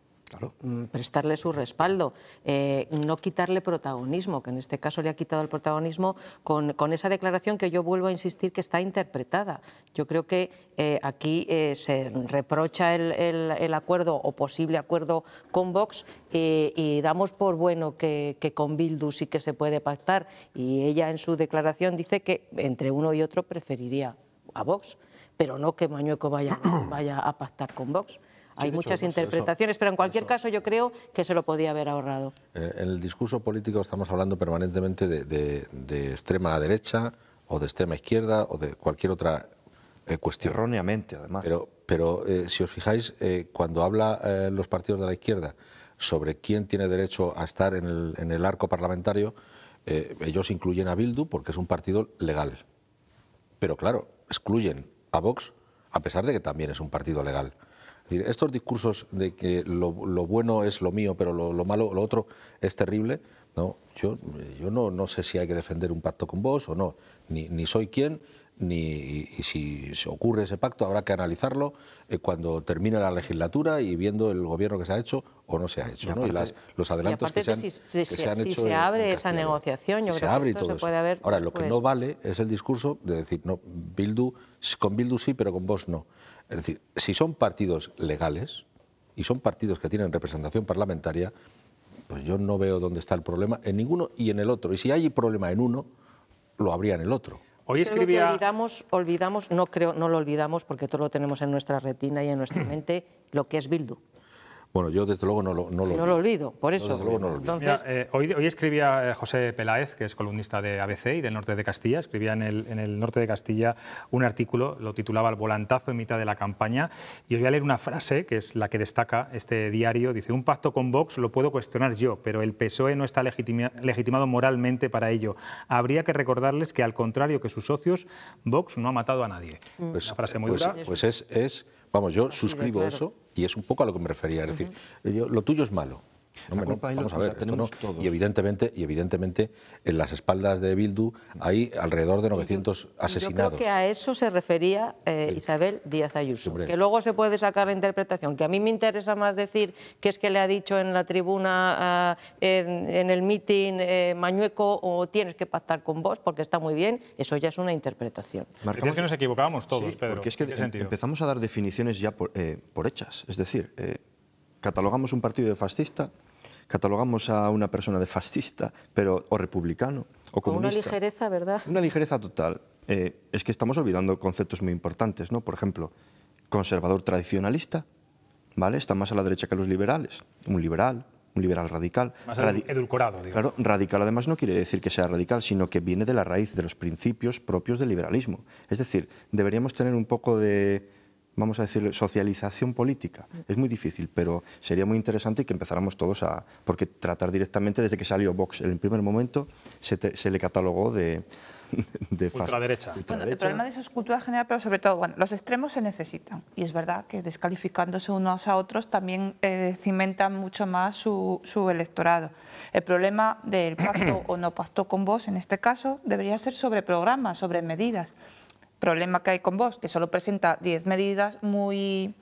Mm, prestarle su respaldo, eh, no quitarle protagonismo, que en este caso le ha quitado el protagonismo con, esa declaración que yo vuelvo a insistir que está interpretada. Yo creo que eh, aquí eh, se reprocha el, acuerdo o posible acuerdo con Vox y damos por bueno que, que, con Bildu sí que se puede pactar y ella en su declaración dice que entre uno y otro preferiría a Vox pero no que Mañueco vaya, (clears throat) vaya a pactar con Vox. Hay muchas interpretaciones, pero en cualquier caso yo creo que se lo podía haber ahorrado. Eh, en el discurso político estamos hablando permanentemente de, de, extrema derecha o de extrema izquierda o de cualquier otra eh, cuestión. Erróneamente, además. Pero, pero eh, si os fijáis, cuando habla los partidos de la izquierda sobre quién tiene derecho a estar en el, en el arco parlamentario, ellos incluyen a Bildu porque es un partido legal. Pero claro, excluyen a Vox, a pesar de que también es un partido legal. Estos discursos de que lo, bueno es lo mío, pero lo, malo, lo otro es terrible, no, yo, yo no, no, sé si hay que defender un pacto con Vox o no, ni, ni soy quien, ni y si se ocurre ese pacto habrá que analizarlo eh, cuando termine la legislatura y viendo el gobierno que se ha hecho o no se ha hecho, y los adelantos que se han, si, se abre esa negociación, yo creo que se puede haber Ahora, lo que pues no vale es el discurso de decir, no, Bildu, con Bildu sí, pero con vos no. Es decir, si son partidos legales y son partidos que tienen representación parlamentaria, pues yo no veo dónde está el problema en ninguno y en el otro. Y si hay problema en uno, lo habría en el otro. Hoy olvidamos, olvidamos, no creo, no lo olvidamos porque todo lo tenemos en nuestra retina y en nuestra (clears throat) mente, lo que es Bildu. Bueno, yo desde luego no lo, no no lo olvido, por eso. Eh, hoy, hoy, escribía eh, José Peláez, que es columnista de ABC y del norte de Castilla, escribía en el, en el norte de Castilla un artículo, lo titulaba El volantazo en mitad de la campaña, y os voy a leer una frase que es la que destaca este diario, dice, un pacto con Vox lo puedo cuestionar yo, pero el PSOE no está legitimado moralmente para ello. Habría que recordarles que al contrario que sus socios, Vox no ha matado a nadie. Pues, frase muy Pues, pues es, es Vamos, yo ah, suscribo eso y es un poco a lo que me refería. Es decir, lo tuyo es malo, vamos a ver, no, Y evidentemente, y evidentemente, en las espaldas de Bildu hay alrededor de 900 asesinados. Yo creo que a eso se refería eh, Isabel Díaz Ayuso. que luego se puede sacar la interpretación. Que a mí me interesa más decir qué es que le ha dicho en la tribuna, en, el mitin, eh, Mañueco, o tienes que pactar con vos porque está muy bien. Eso ya es una interpretación. Marcamos... que nos equivocábamos todos, Pedro. Porque es que em, empezamos a dar definiciones ya por eh, hechas. Es decir catalogamos un partido de fascista catalogamos a una persona de fascista pero, o republicano o comunista. Con una ligereza, ¿verdad? Una ligereza total. Eh, es que estamos olvidando conceptos muy importantes, ¿no? Por ejemplo, conservador tradicionalista, ¿vale? Está más a la derecha que los liberales. Un liberal, un liberal radical. Más edulcorado, digamos. Claro, radical además no quiere decir que sea radical, sino que viene de la raíz, de los principios propios del liberalismo. Es decir, deberíamos tener un poco de vamos a decir, socialización política. Es muy difícil, pero sería muy interesante que empezáramos todos a... Porque tratar directamente, desde que salió Vox, en el primer momento se, le catalogó de... (laughs) de ultraderecha. Ultra bueno, el problema de eso es cultura general, pero sobre todo, bueno, los extremos se necesitan. Y es verdad que descalificándose unos a otros también eh, cimentan mucho más su, su electorado. El problema del pacto o no pacto con Vox, en este caso, debería ser sobre programas, sobre medidas problema que hay con Vox, que solo presenta 10 medidas muy,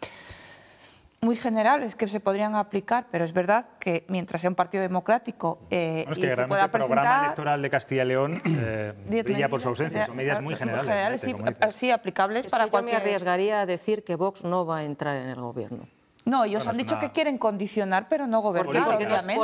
muy generales que se podrían aplicar, pero es verdad que mientras sea un partido democrático eh, y el programa electoral de Castilla y León (coughs) eh, brilla por su ausencia, son medidas muy generales. ¿eh? sí, aplicables para Yo me arriesgaría a decir que Vox no va a entrar en el gobierno. No, ellos han dicho que quieren condicionar, pero no gobernar, obviamente.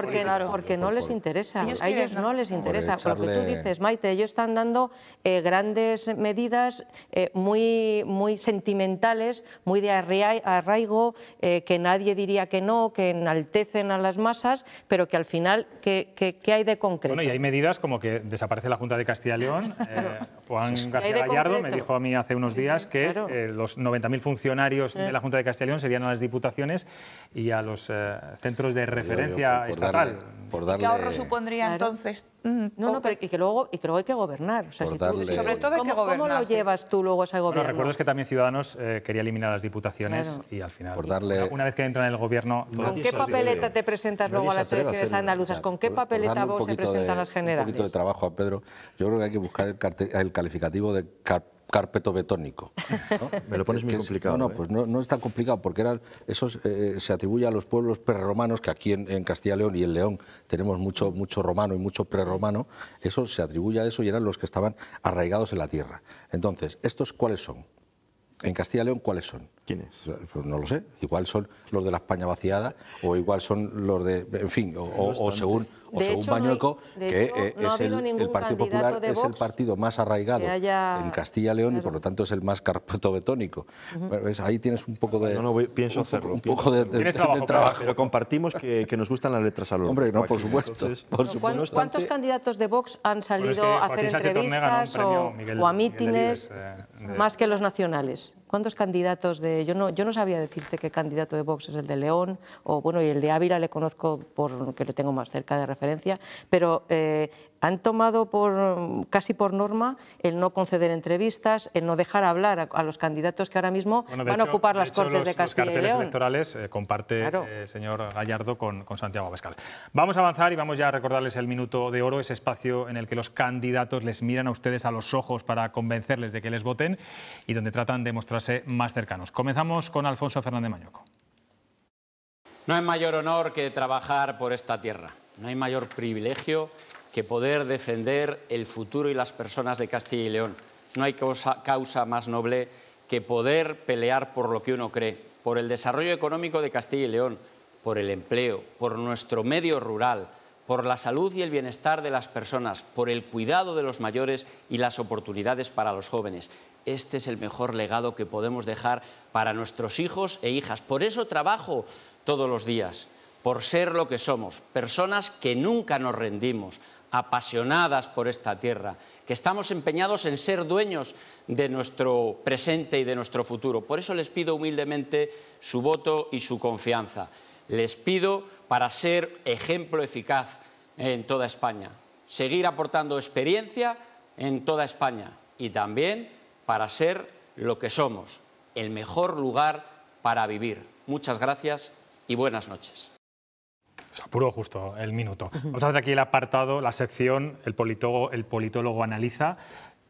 Porque, no les interesa. a ellos no. les interesa. Lo que tú dices, Maite, ellos están dando eh, grandes medidas eh, muy, muy sentimentales, muy de arraigo, eh, que nadie diría que no, que enaltecen a las masas, pero que al final, ¿qué, hay de concreto? Bueno, y hay medidas como que desaparece la Junta de Castilla y León. (laughs) Juan García Gallardo me dijo a mí hace unos días que los 90.000 funcionarios de la Junta de Castilla y León serían a las diputaciones y a los eh, centros de referencia estatal. ¿Qué ahorro supondría entonces? no, no, pero y que, luego, y que hay que gobernar. sobre todo hay ¿Cómo lo llevas tú luego ese gobierno? recuerdo que también Ciudadanos eh, quería eliminar las diputaciones y al final... Una vez que entran en el gobierno... ¿Con qué papeleta te presentas luego a las elecciones andaluzas? ¿Con qué papeleta vos se presentan las generales? Un poquito de trabajo a Pedro. Yo creo que hay que buscar el, calificativo de carpeto betónico. (laughs) Me lo pones muy complicado. No, no, ¿eh? pues no, es tan complicado porque eso eh, se atribuye a los pueblos prerromanos que aquí en, Castilla y León y en León tenemos mucho, mucho romano y mucho prerromano, eso se atribuye a eso y eran los que estaban arraigados en la tierra. Entonces, ¿estos cuáles son? En Castilla y León, ¿cuáles son? ¿Quiénes? Pues no lo sé. Igual son los de la España vaciada o igual son los de, en fin, o, según, o según Bañueco, que eh, es el, Partido Popular es el partido más arraigado en Castilla y León y por lo tanto es el más carpetobetónico. ahí tienes un poco de... No, no, pienso hacerlo. Un poco de, trabajo, Pero compartimos que, nos gustan las letras a los Hombre, no, por supuesto. ¿Cuántos, candidatos de Vox han salido a hacer entrevistas o, a mítines eh, más que los nacionales? ¿Cuántos candidatos de.? Yo no, yo no sabía decirte qué candidato de Vox es el de León, o bueno, y el de Ávila le conozco porque le tengo más cerca de referencia, pero eh, han tomado por, casi por norma el no conceder entrevistas, el no dejar hablar a, los candidatos que ahora mismo van a ocupar las de Cortes de Castilla los y electorales eh, comparte el eh, señor Gallardo con, Santiago Abascal. Vamos a avanzar y vamos ya a recordarles el minuto de oro, ese espacio en el que los candidatos les miran a ustedes a los ojos para convencerles de que les voten y donde tratan de mostrarse más cercanos. Comenzamos con Alfonso Fernández Mañoco. No hay mayor honor que trabajar por esta tierra. No hay mayor privilegio que poder defender el futuro y las personas de Castilla y León. No hay causa, más noble que poder pelear por lo que uno cree, por el desarrollo económico de Castilla y León, por el empleo, por nuestro medio rural, por la salud y el bienestar de las personas, por el cuidado de los mayores y las oportunidades para los jóvenes. Este es el mejor legado que podemos dejar para nuestros hijos e hijas. Por eso trabajo todos los días, por ser lo que somos, personas que nunca nos rendimos, apasionadas por esta tierra, que estamos empeñados en ser dueños de nuestro presente y de nuestro futuro. Por eso les pido humildemente su voto y su confianza. Les pido para ser ejemplo eficaz en toda España, seguir aportando experiencia en toda España y también para ser lo que somos, el mejor lugar para vivir. Muchas gracias y buenas noches sea, apuro justo el minuto. Vamos a hacer aquí el apartado, la sección, el politólogo, el politólogo analiza.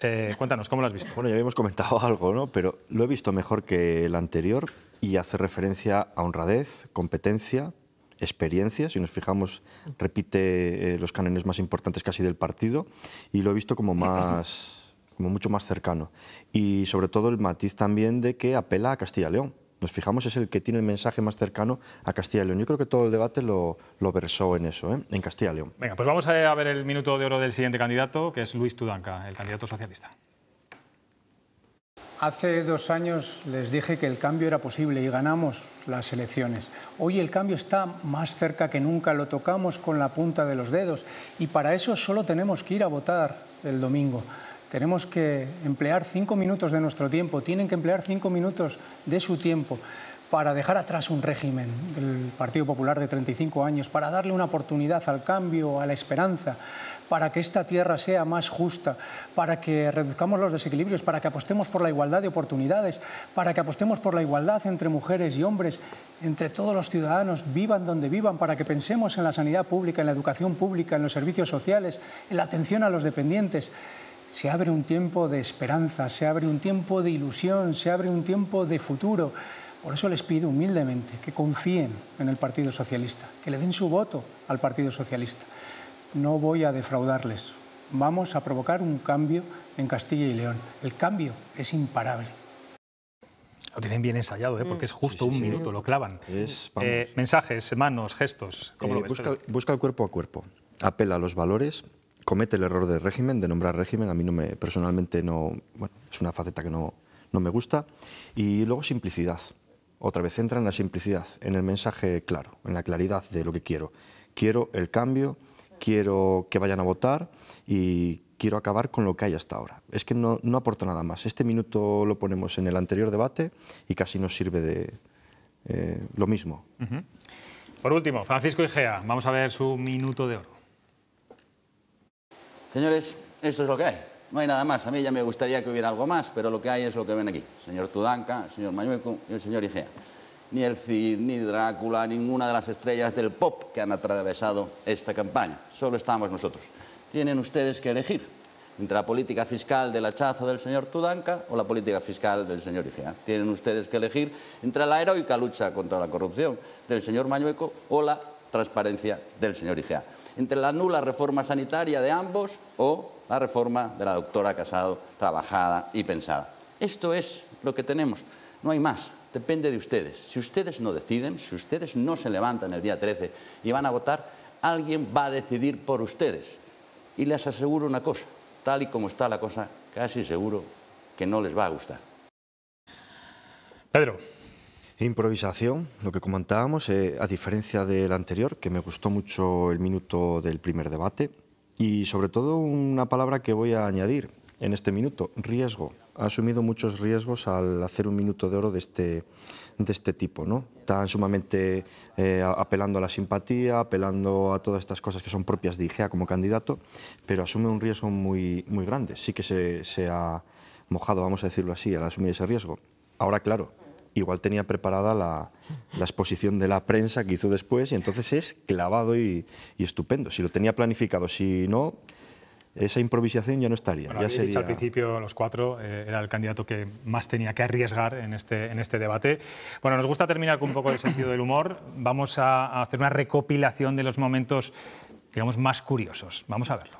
Eh, cuéntanos, ¿cómo lo has visto? Bueno, ya habíamos comentado (laughs) algo, ¿no? Pero lo he visto mejor que el anterior y hace referencia a honradez, competencia, experiencia. Si nos fijamos, repite eh, los canones más importantes casi del partido y lo he visto como más como mucho más cercano. Y sobre todo el matiz también de que apela a Castilla-León y nos fijamos es el que tiene el mensaje más cercano a Castilla y León. Yo creo que todo el debate lo, versó en eso, ¿eh? en Castilla y León. Venga, pues vamos a ver el minuto de oro del siguiente candidato, que es Luis Tudanca, el candidato socialista. Hace dos años les dije que el cambio era posible y ganamos las elecciones. Hoy el cambio está más cerca que nunca, lo tocamos con la punta de los dedos y para eso solo tenemos que ir a votar el domingo tenemos que emplear cinco minutos de nuestro tiempo, tienen que emplear cinco minutos de su tiempo para dejar atrás un régimen del Partido Popular de 35 años, para darle una oportunidad al cambio, a la esperanza, para que esta tierra sea más justa, para que reduzcamos los desequilibrios, para que apostemos por la igualdad de oportunidades, para que apostemos por la igualdad entre mujeres y hombres, entre todos los ciudadanos, vivan donde vivan, para que pensemos en la sanidad pública, en la educación pública, en los servicios sociales, en la atención a los dependientes se abre un tiempo de esperanza, se abre un tiempo de ilusión, se abre un tiempo de futuro. Por eso les pido humildemente que confíen en el Partido Socialista, que le den su voto al Partido Socialista. No voy a defraudarles. Vamos a provocar un cambio en Castilla y León. El cambio es imparable. Lo tienen bien ensayado, ¿eh? porque es mm. justo un minuto, lo clavan. Eh, mensajes, manos, gestos. Eh, busca el cuerpo a cuerpo, apela a los valores comete el error de régimen, de nombrar régimen. A mí no me, personalmente no, bueno, es una faceta que no, no me gusta. Y luego simplicidad. Otra vez entra en la simplicidad, en el mensaje claro, en la claridad de lo que quiero. Quiero el cambio, quiero que vayan a votar y quiero acabar con lo que hay hasta ahora. Es que no, no aporta nada más. Este minuto lo ponemos en el anterior debate y casi nos sirve de eh, lo mismo. Por último, Francisco Igea, vamos a ver su minuto de oro. Señores, esto es lo que hay. No hay nada más. A mí ya me gustaría que hubiera algo más, pero lo que hay es lo que ven aquí. señor Tudanca, el señor Mañueco y el señor Igea. Ni el Cid, ni Drácula, ninguna de las estrellas del pop que han atravesado esta campaña. Solo estamos nosotros. Tienen ustedes que elegir entre la política fiscal del hachazo del señor Tudanca o la política fiscal del señor Igea. Tienen ustedes que elegir entre la heroica lucha contra la corrupción del señor Mañueco o la transparencia del señor Igea. Entre la nula reforma sanitaria de ambos o la reforma de la doctora Casado trabajada y pensada. Esto es lo que tenemos, no hay más, depende de ustedes. Si ustedes no deciden, si ustedes no se levantan el día 13 y van a votar, alguien va a decidir por ustedes. Y les aseguro una cosa, tal y como está la cosa, casi seguro que no les va a gustar. Pedro. Improvisación, lo que comentábamos, eh, a diferencia del anterior, que me gustó mucho el minuto del primer debate, y sobre todo una palabra que voy a añadir en este minuto, riesgo. Ha asumido muchos riesgos al hacer un minuto de oro de este, de este tipo, ¿no? Tan sumamente eh, apelando a la simpatía, apelando a todas estas cosas que son propias de IGEA como candidato, pero asume un riesgo muy, muy grande. Sí que se ha mojado, vamos a decirlo así, al asumir ese riesgo. Ahora, claro, igual tenía preparada la, exposición de la prensa que hizo después y entonces es clavado y, estupendo. Si lo tenía planificado, si no, esa improvisación ya no estaría. dicho al principio, los cuatro, eh, era el candidato que más tenía que arriesgar este, en este, debate. Bueno, nos gusta terminar con un poco de sentido del humor. Vamos a, hacer una recopilación de los momentos, digamos, más curiosos. Vamos a verlo.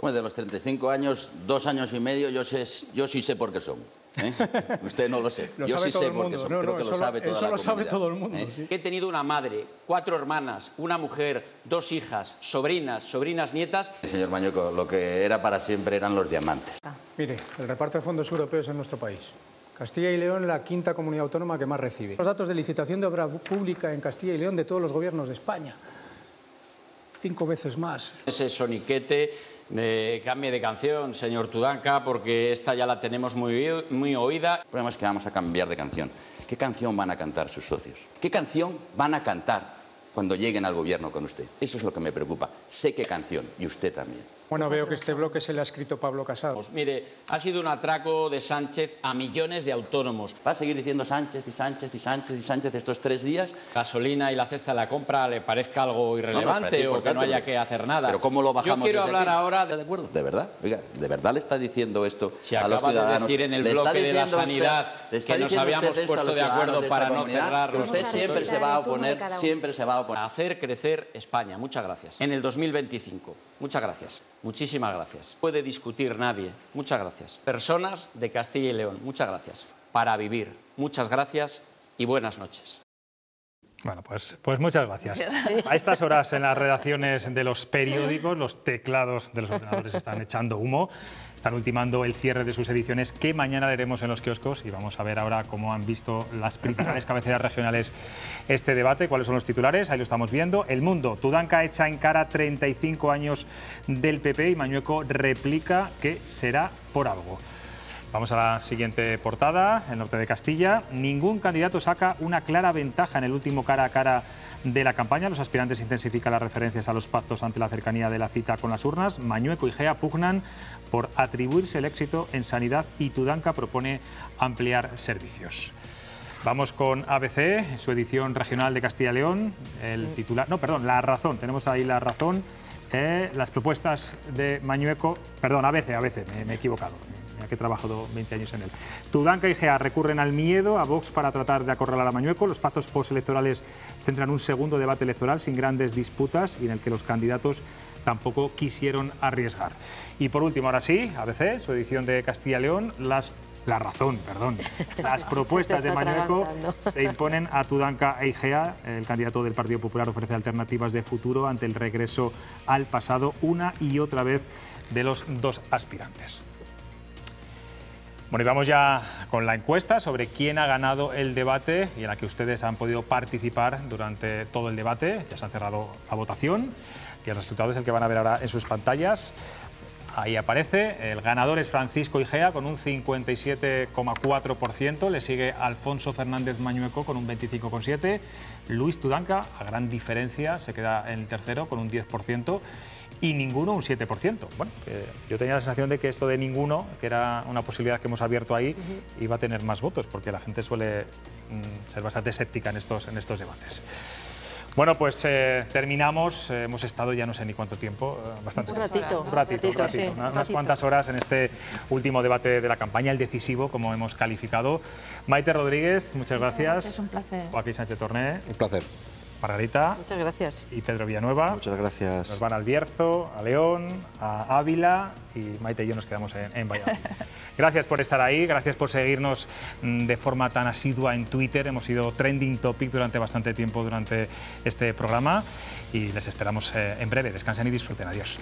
Bueno, de los 35 años, dos años y medio, yo sí sé por qué son. ¿Eh? Usted no lo sé. Yo sí sé porque creo que lo sabe eso lo sabe todo el mundo. ¿eh? He tenido una madre, cuatro hermanas, una mujer, dos hijas, sobrinas, sobrinas, nietas. Señor Mañuco, lo que era para siempre eran los diamantes. Mire, el reparto de fondos europeos en nuestro país. Castilla y León, la quinta comunidad autónoma que más recibe. Los datos de licitación de obra pública en Castilla y León de todos los gobiernos de España. Cinco veces más. Ese soniquete cambie de canción, señor Tudanca, porque esta ya la tenemos muy, muy oída. El problema es que vamos a cambiar de canción. ¿Qué canción van a cantar sus socios? ¿Qué canción van a cantar cuando lleguen al gobierno con usted? Eso es lo que me preocupa. Sé qué canción y usted también. Bueno, veo que este bloque se le ha escrito Pablo Casado. Pues mire, ha sido un atraco de Sánchez a millones de autónomos. Va a seguir diciendo Sánchez y Sánchez y Sánchez y Sánchez estos tres días. Gasolina y la cesta de la compra le parezca algo irrelevante o que no haya que hacer nada. Pero ¿cómo lo bajamos? Yo quiero hablar ahora de... acuerdo, de verdad. Oiga, de verdad le está diciendo esto a los ciudadanos. de decir en el bloque de la sanidad que nos habíamos puesto de acuerdo para no cerrar. usted siempre se va a oponer, siempre se va a oponer. A hacer crecer España. Muchas gracias. En el 2025. Muchas gracias. Muchísimas gracias. Puede discutir nadie. Muchas gracias. Personas de Castilla y León, muchas gracias. Para vivir, muchas gracias y buenas noches. Bueno, pues, pues muchas gracias. A estas horas en las redacciones de los periódicos, los teclados de los ordenadores están echando humo, están ultimando el cierre de sus ediciones que mañana leeremos en los kioscos y vamos a ver ahora cómo han visto las principales cabeceras regionales este debate, cuáles son los titulares, ahí lo estamos viendo. El Mundo, Tudanca echa en cara 35 años del PP y Mañueco replica que será por algo. Vamos a la siguiente portada, el norte de Castilla. Ningún candidato saca una clara ventaja en el último cara a cara de la campaña. Los aspirantes intensifican las referencias a los pactos ante la cercanía de la cita con las urnas. Mañueco y Gea pugnan por atribuirse el éxito en sanidad y Tudanca propone ampliar servicios. Vamos con ABC, su edición regional de Castilla y León. El titular, no, perdón, La Razón. Tenemos ahí La Razón. Eh, las propuestas de Mañueco, perdón, ABC, ABC, me he equivocado que he trabajado 20 años en él. Tudanca y Gea recurren al miedo, a Vox para tratar de acorralar a Mañueco. Los pactos postelectorales centran un segundo debate electoral sin grandes disputas y en el que los candidatos tampoco quisieron arriesgar. Y por último, ahora sí, ABC, su edición de Castilla y León, las la razón, perdón. (laughs) Las propuestas de Mañueco se imponen a Tudanca e Igea. El candidato del Partido Popular ofrece alternativas de futuro ante el regreso al pasado una y otra vez de los dos aspirantes. Bueno, y vamos ya con la encuesta sobre quién ha ganado el debate y en la que ustedes han podido participar durante todo el debate. Ya se ha cerrado la votación y el resultado es el que van a ver ahora en sus pantallas. Ahí aparece, el ganador es Francisco Igea con un 57,4%, le sigue Alfonso Fernández Mañueco con un 25,7%, Luis Tudanca, a gran diferencia, se queda en el tercero con un 10%, y ninguno un 7%. Bueno, yo tenía la sensación de que esto de ninguno, que era una posibilidad que hemos abierto ahí, iba a tener más votos, porque la gente suele mm, ser bastante escéptica en estos, en estos debates. Bueno, pues eh, terminamos. Eh, hemos estado ya no sé ni cuánto tiempo, eh, bastante. Un ratito. ratito, Unas cuantas horas en este último debate de la campaña, el decisivo, como hemos calificado. Maite Rodríguez, muchas gracias. Es un placer. Joaquín Sánchez Torné. Un placer. Margarita. Muchas gracias. Y Pedro Villanueva. Muchas gracias. Nos van al Bierzo, a León, a Ávila y Maite y yo nos quedamos en, en Valladolid. (laughs) Gracias por estar ahí, gracias por seguirnos mm, de forma tan asidua en Twitter. Hemos sido trending topic durante bastante tiempo durante este programa y les esperamos eh, en breve. Descansen y disfruten. Adiós.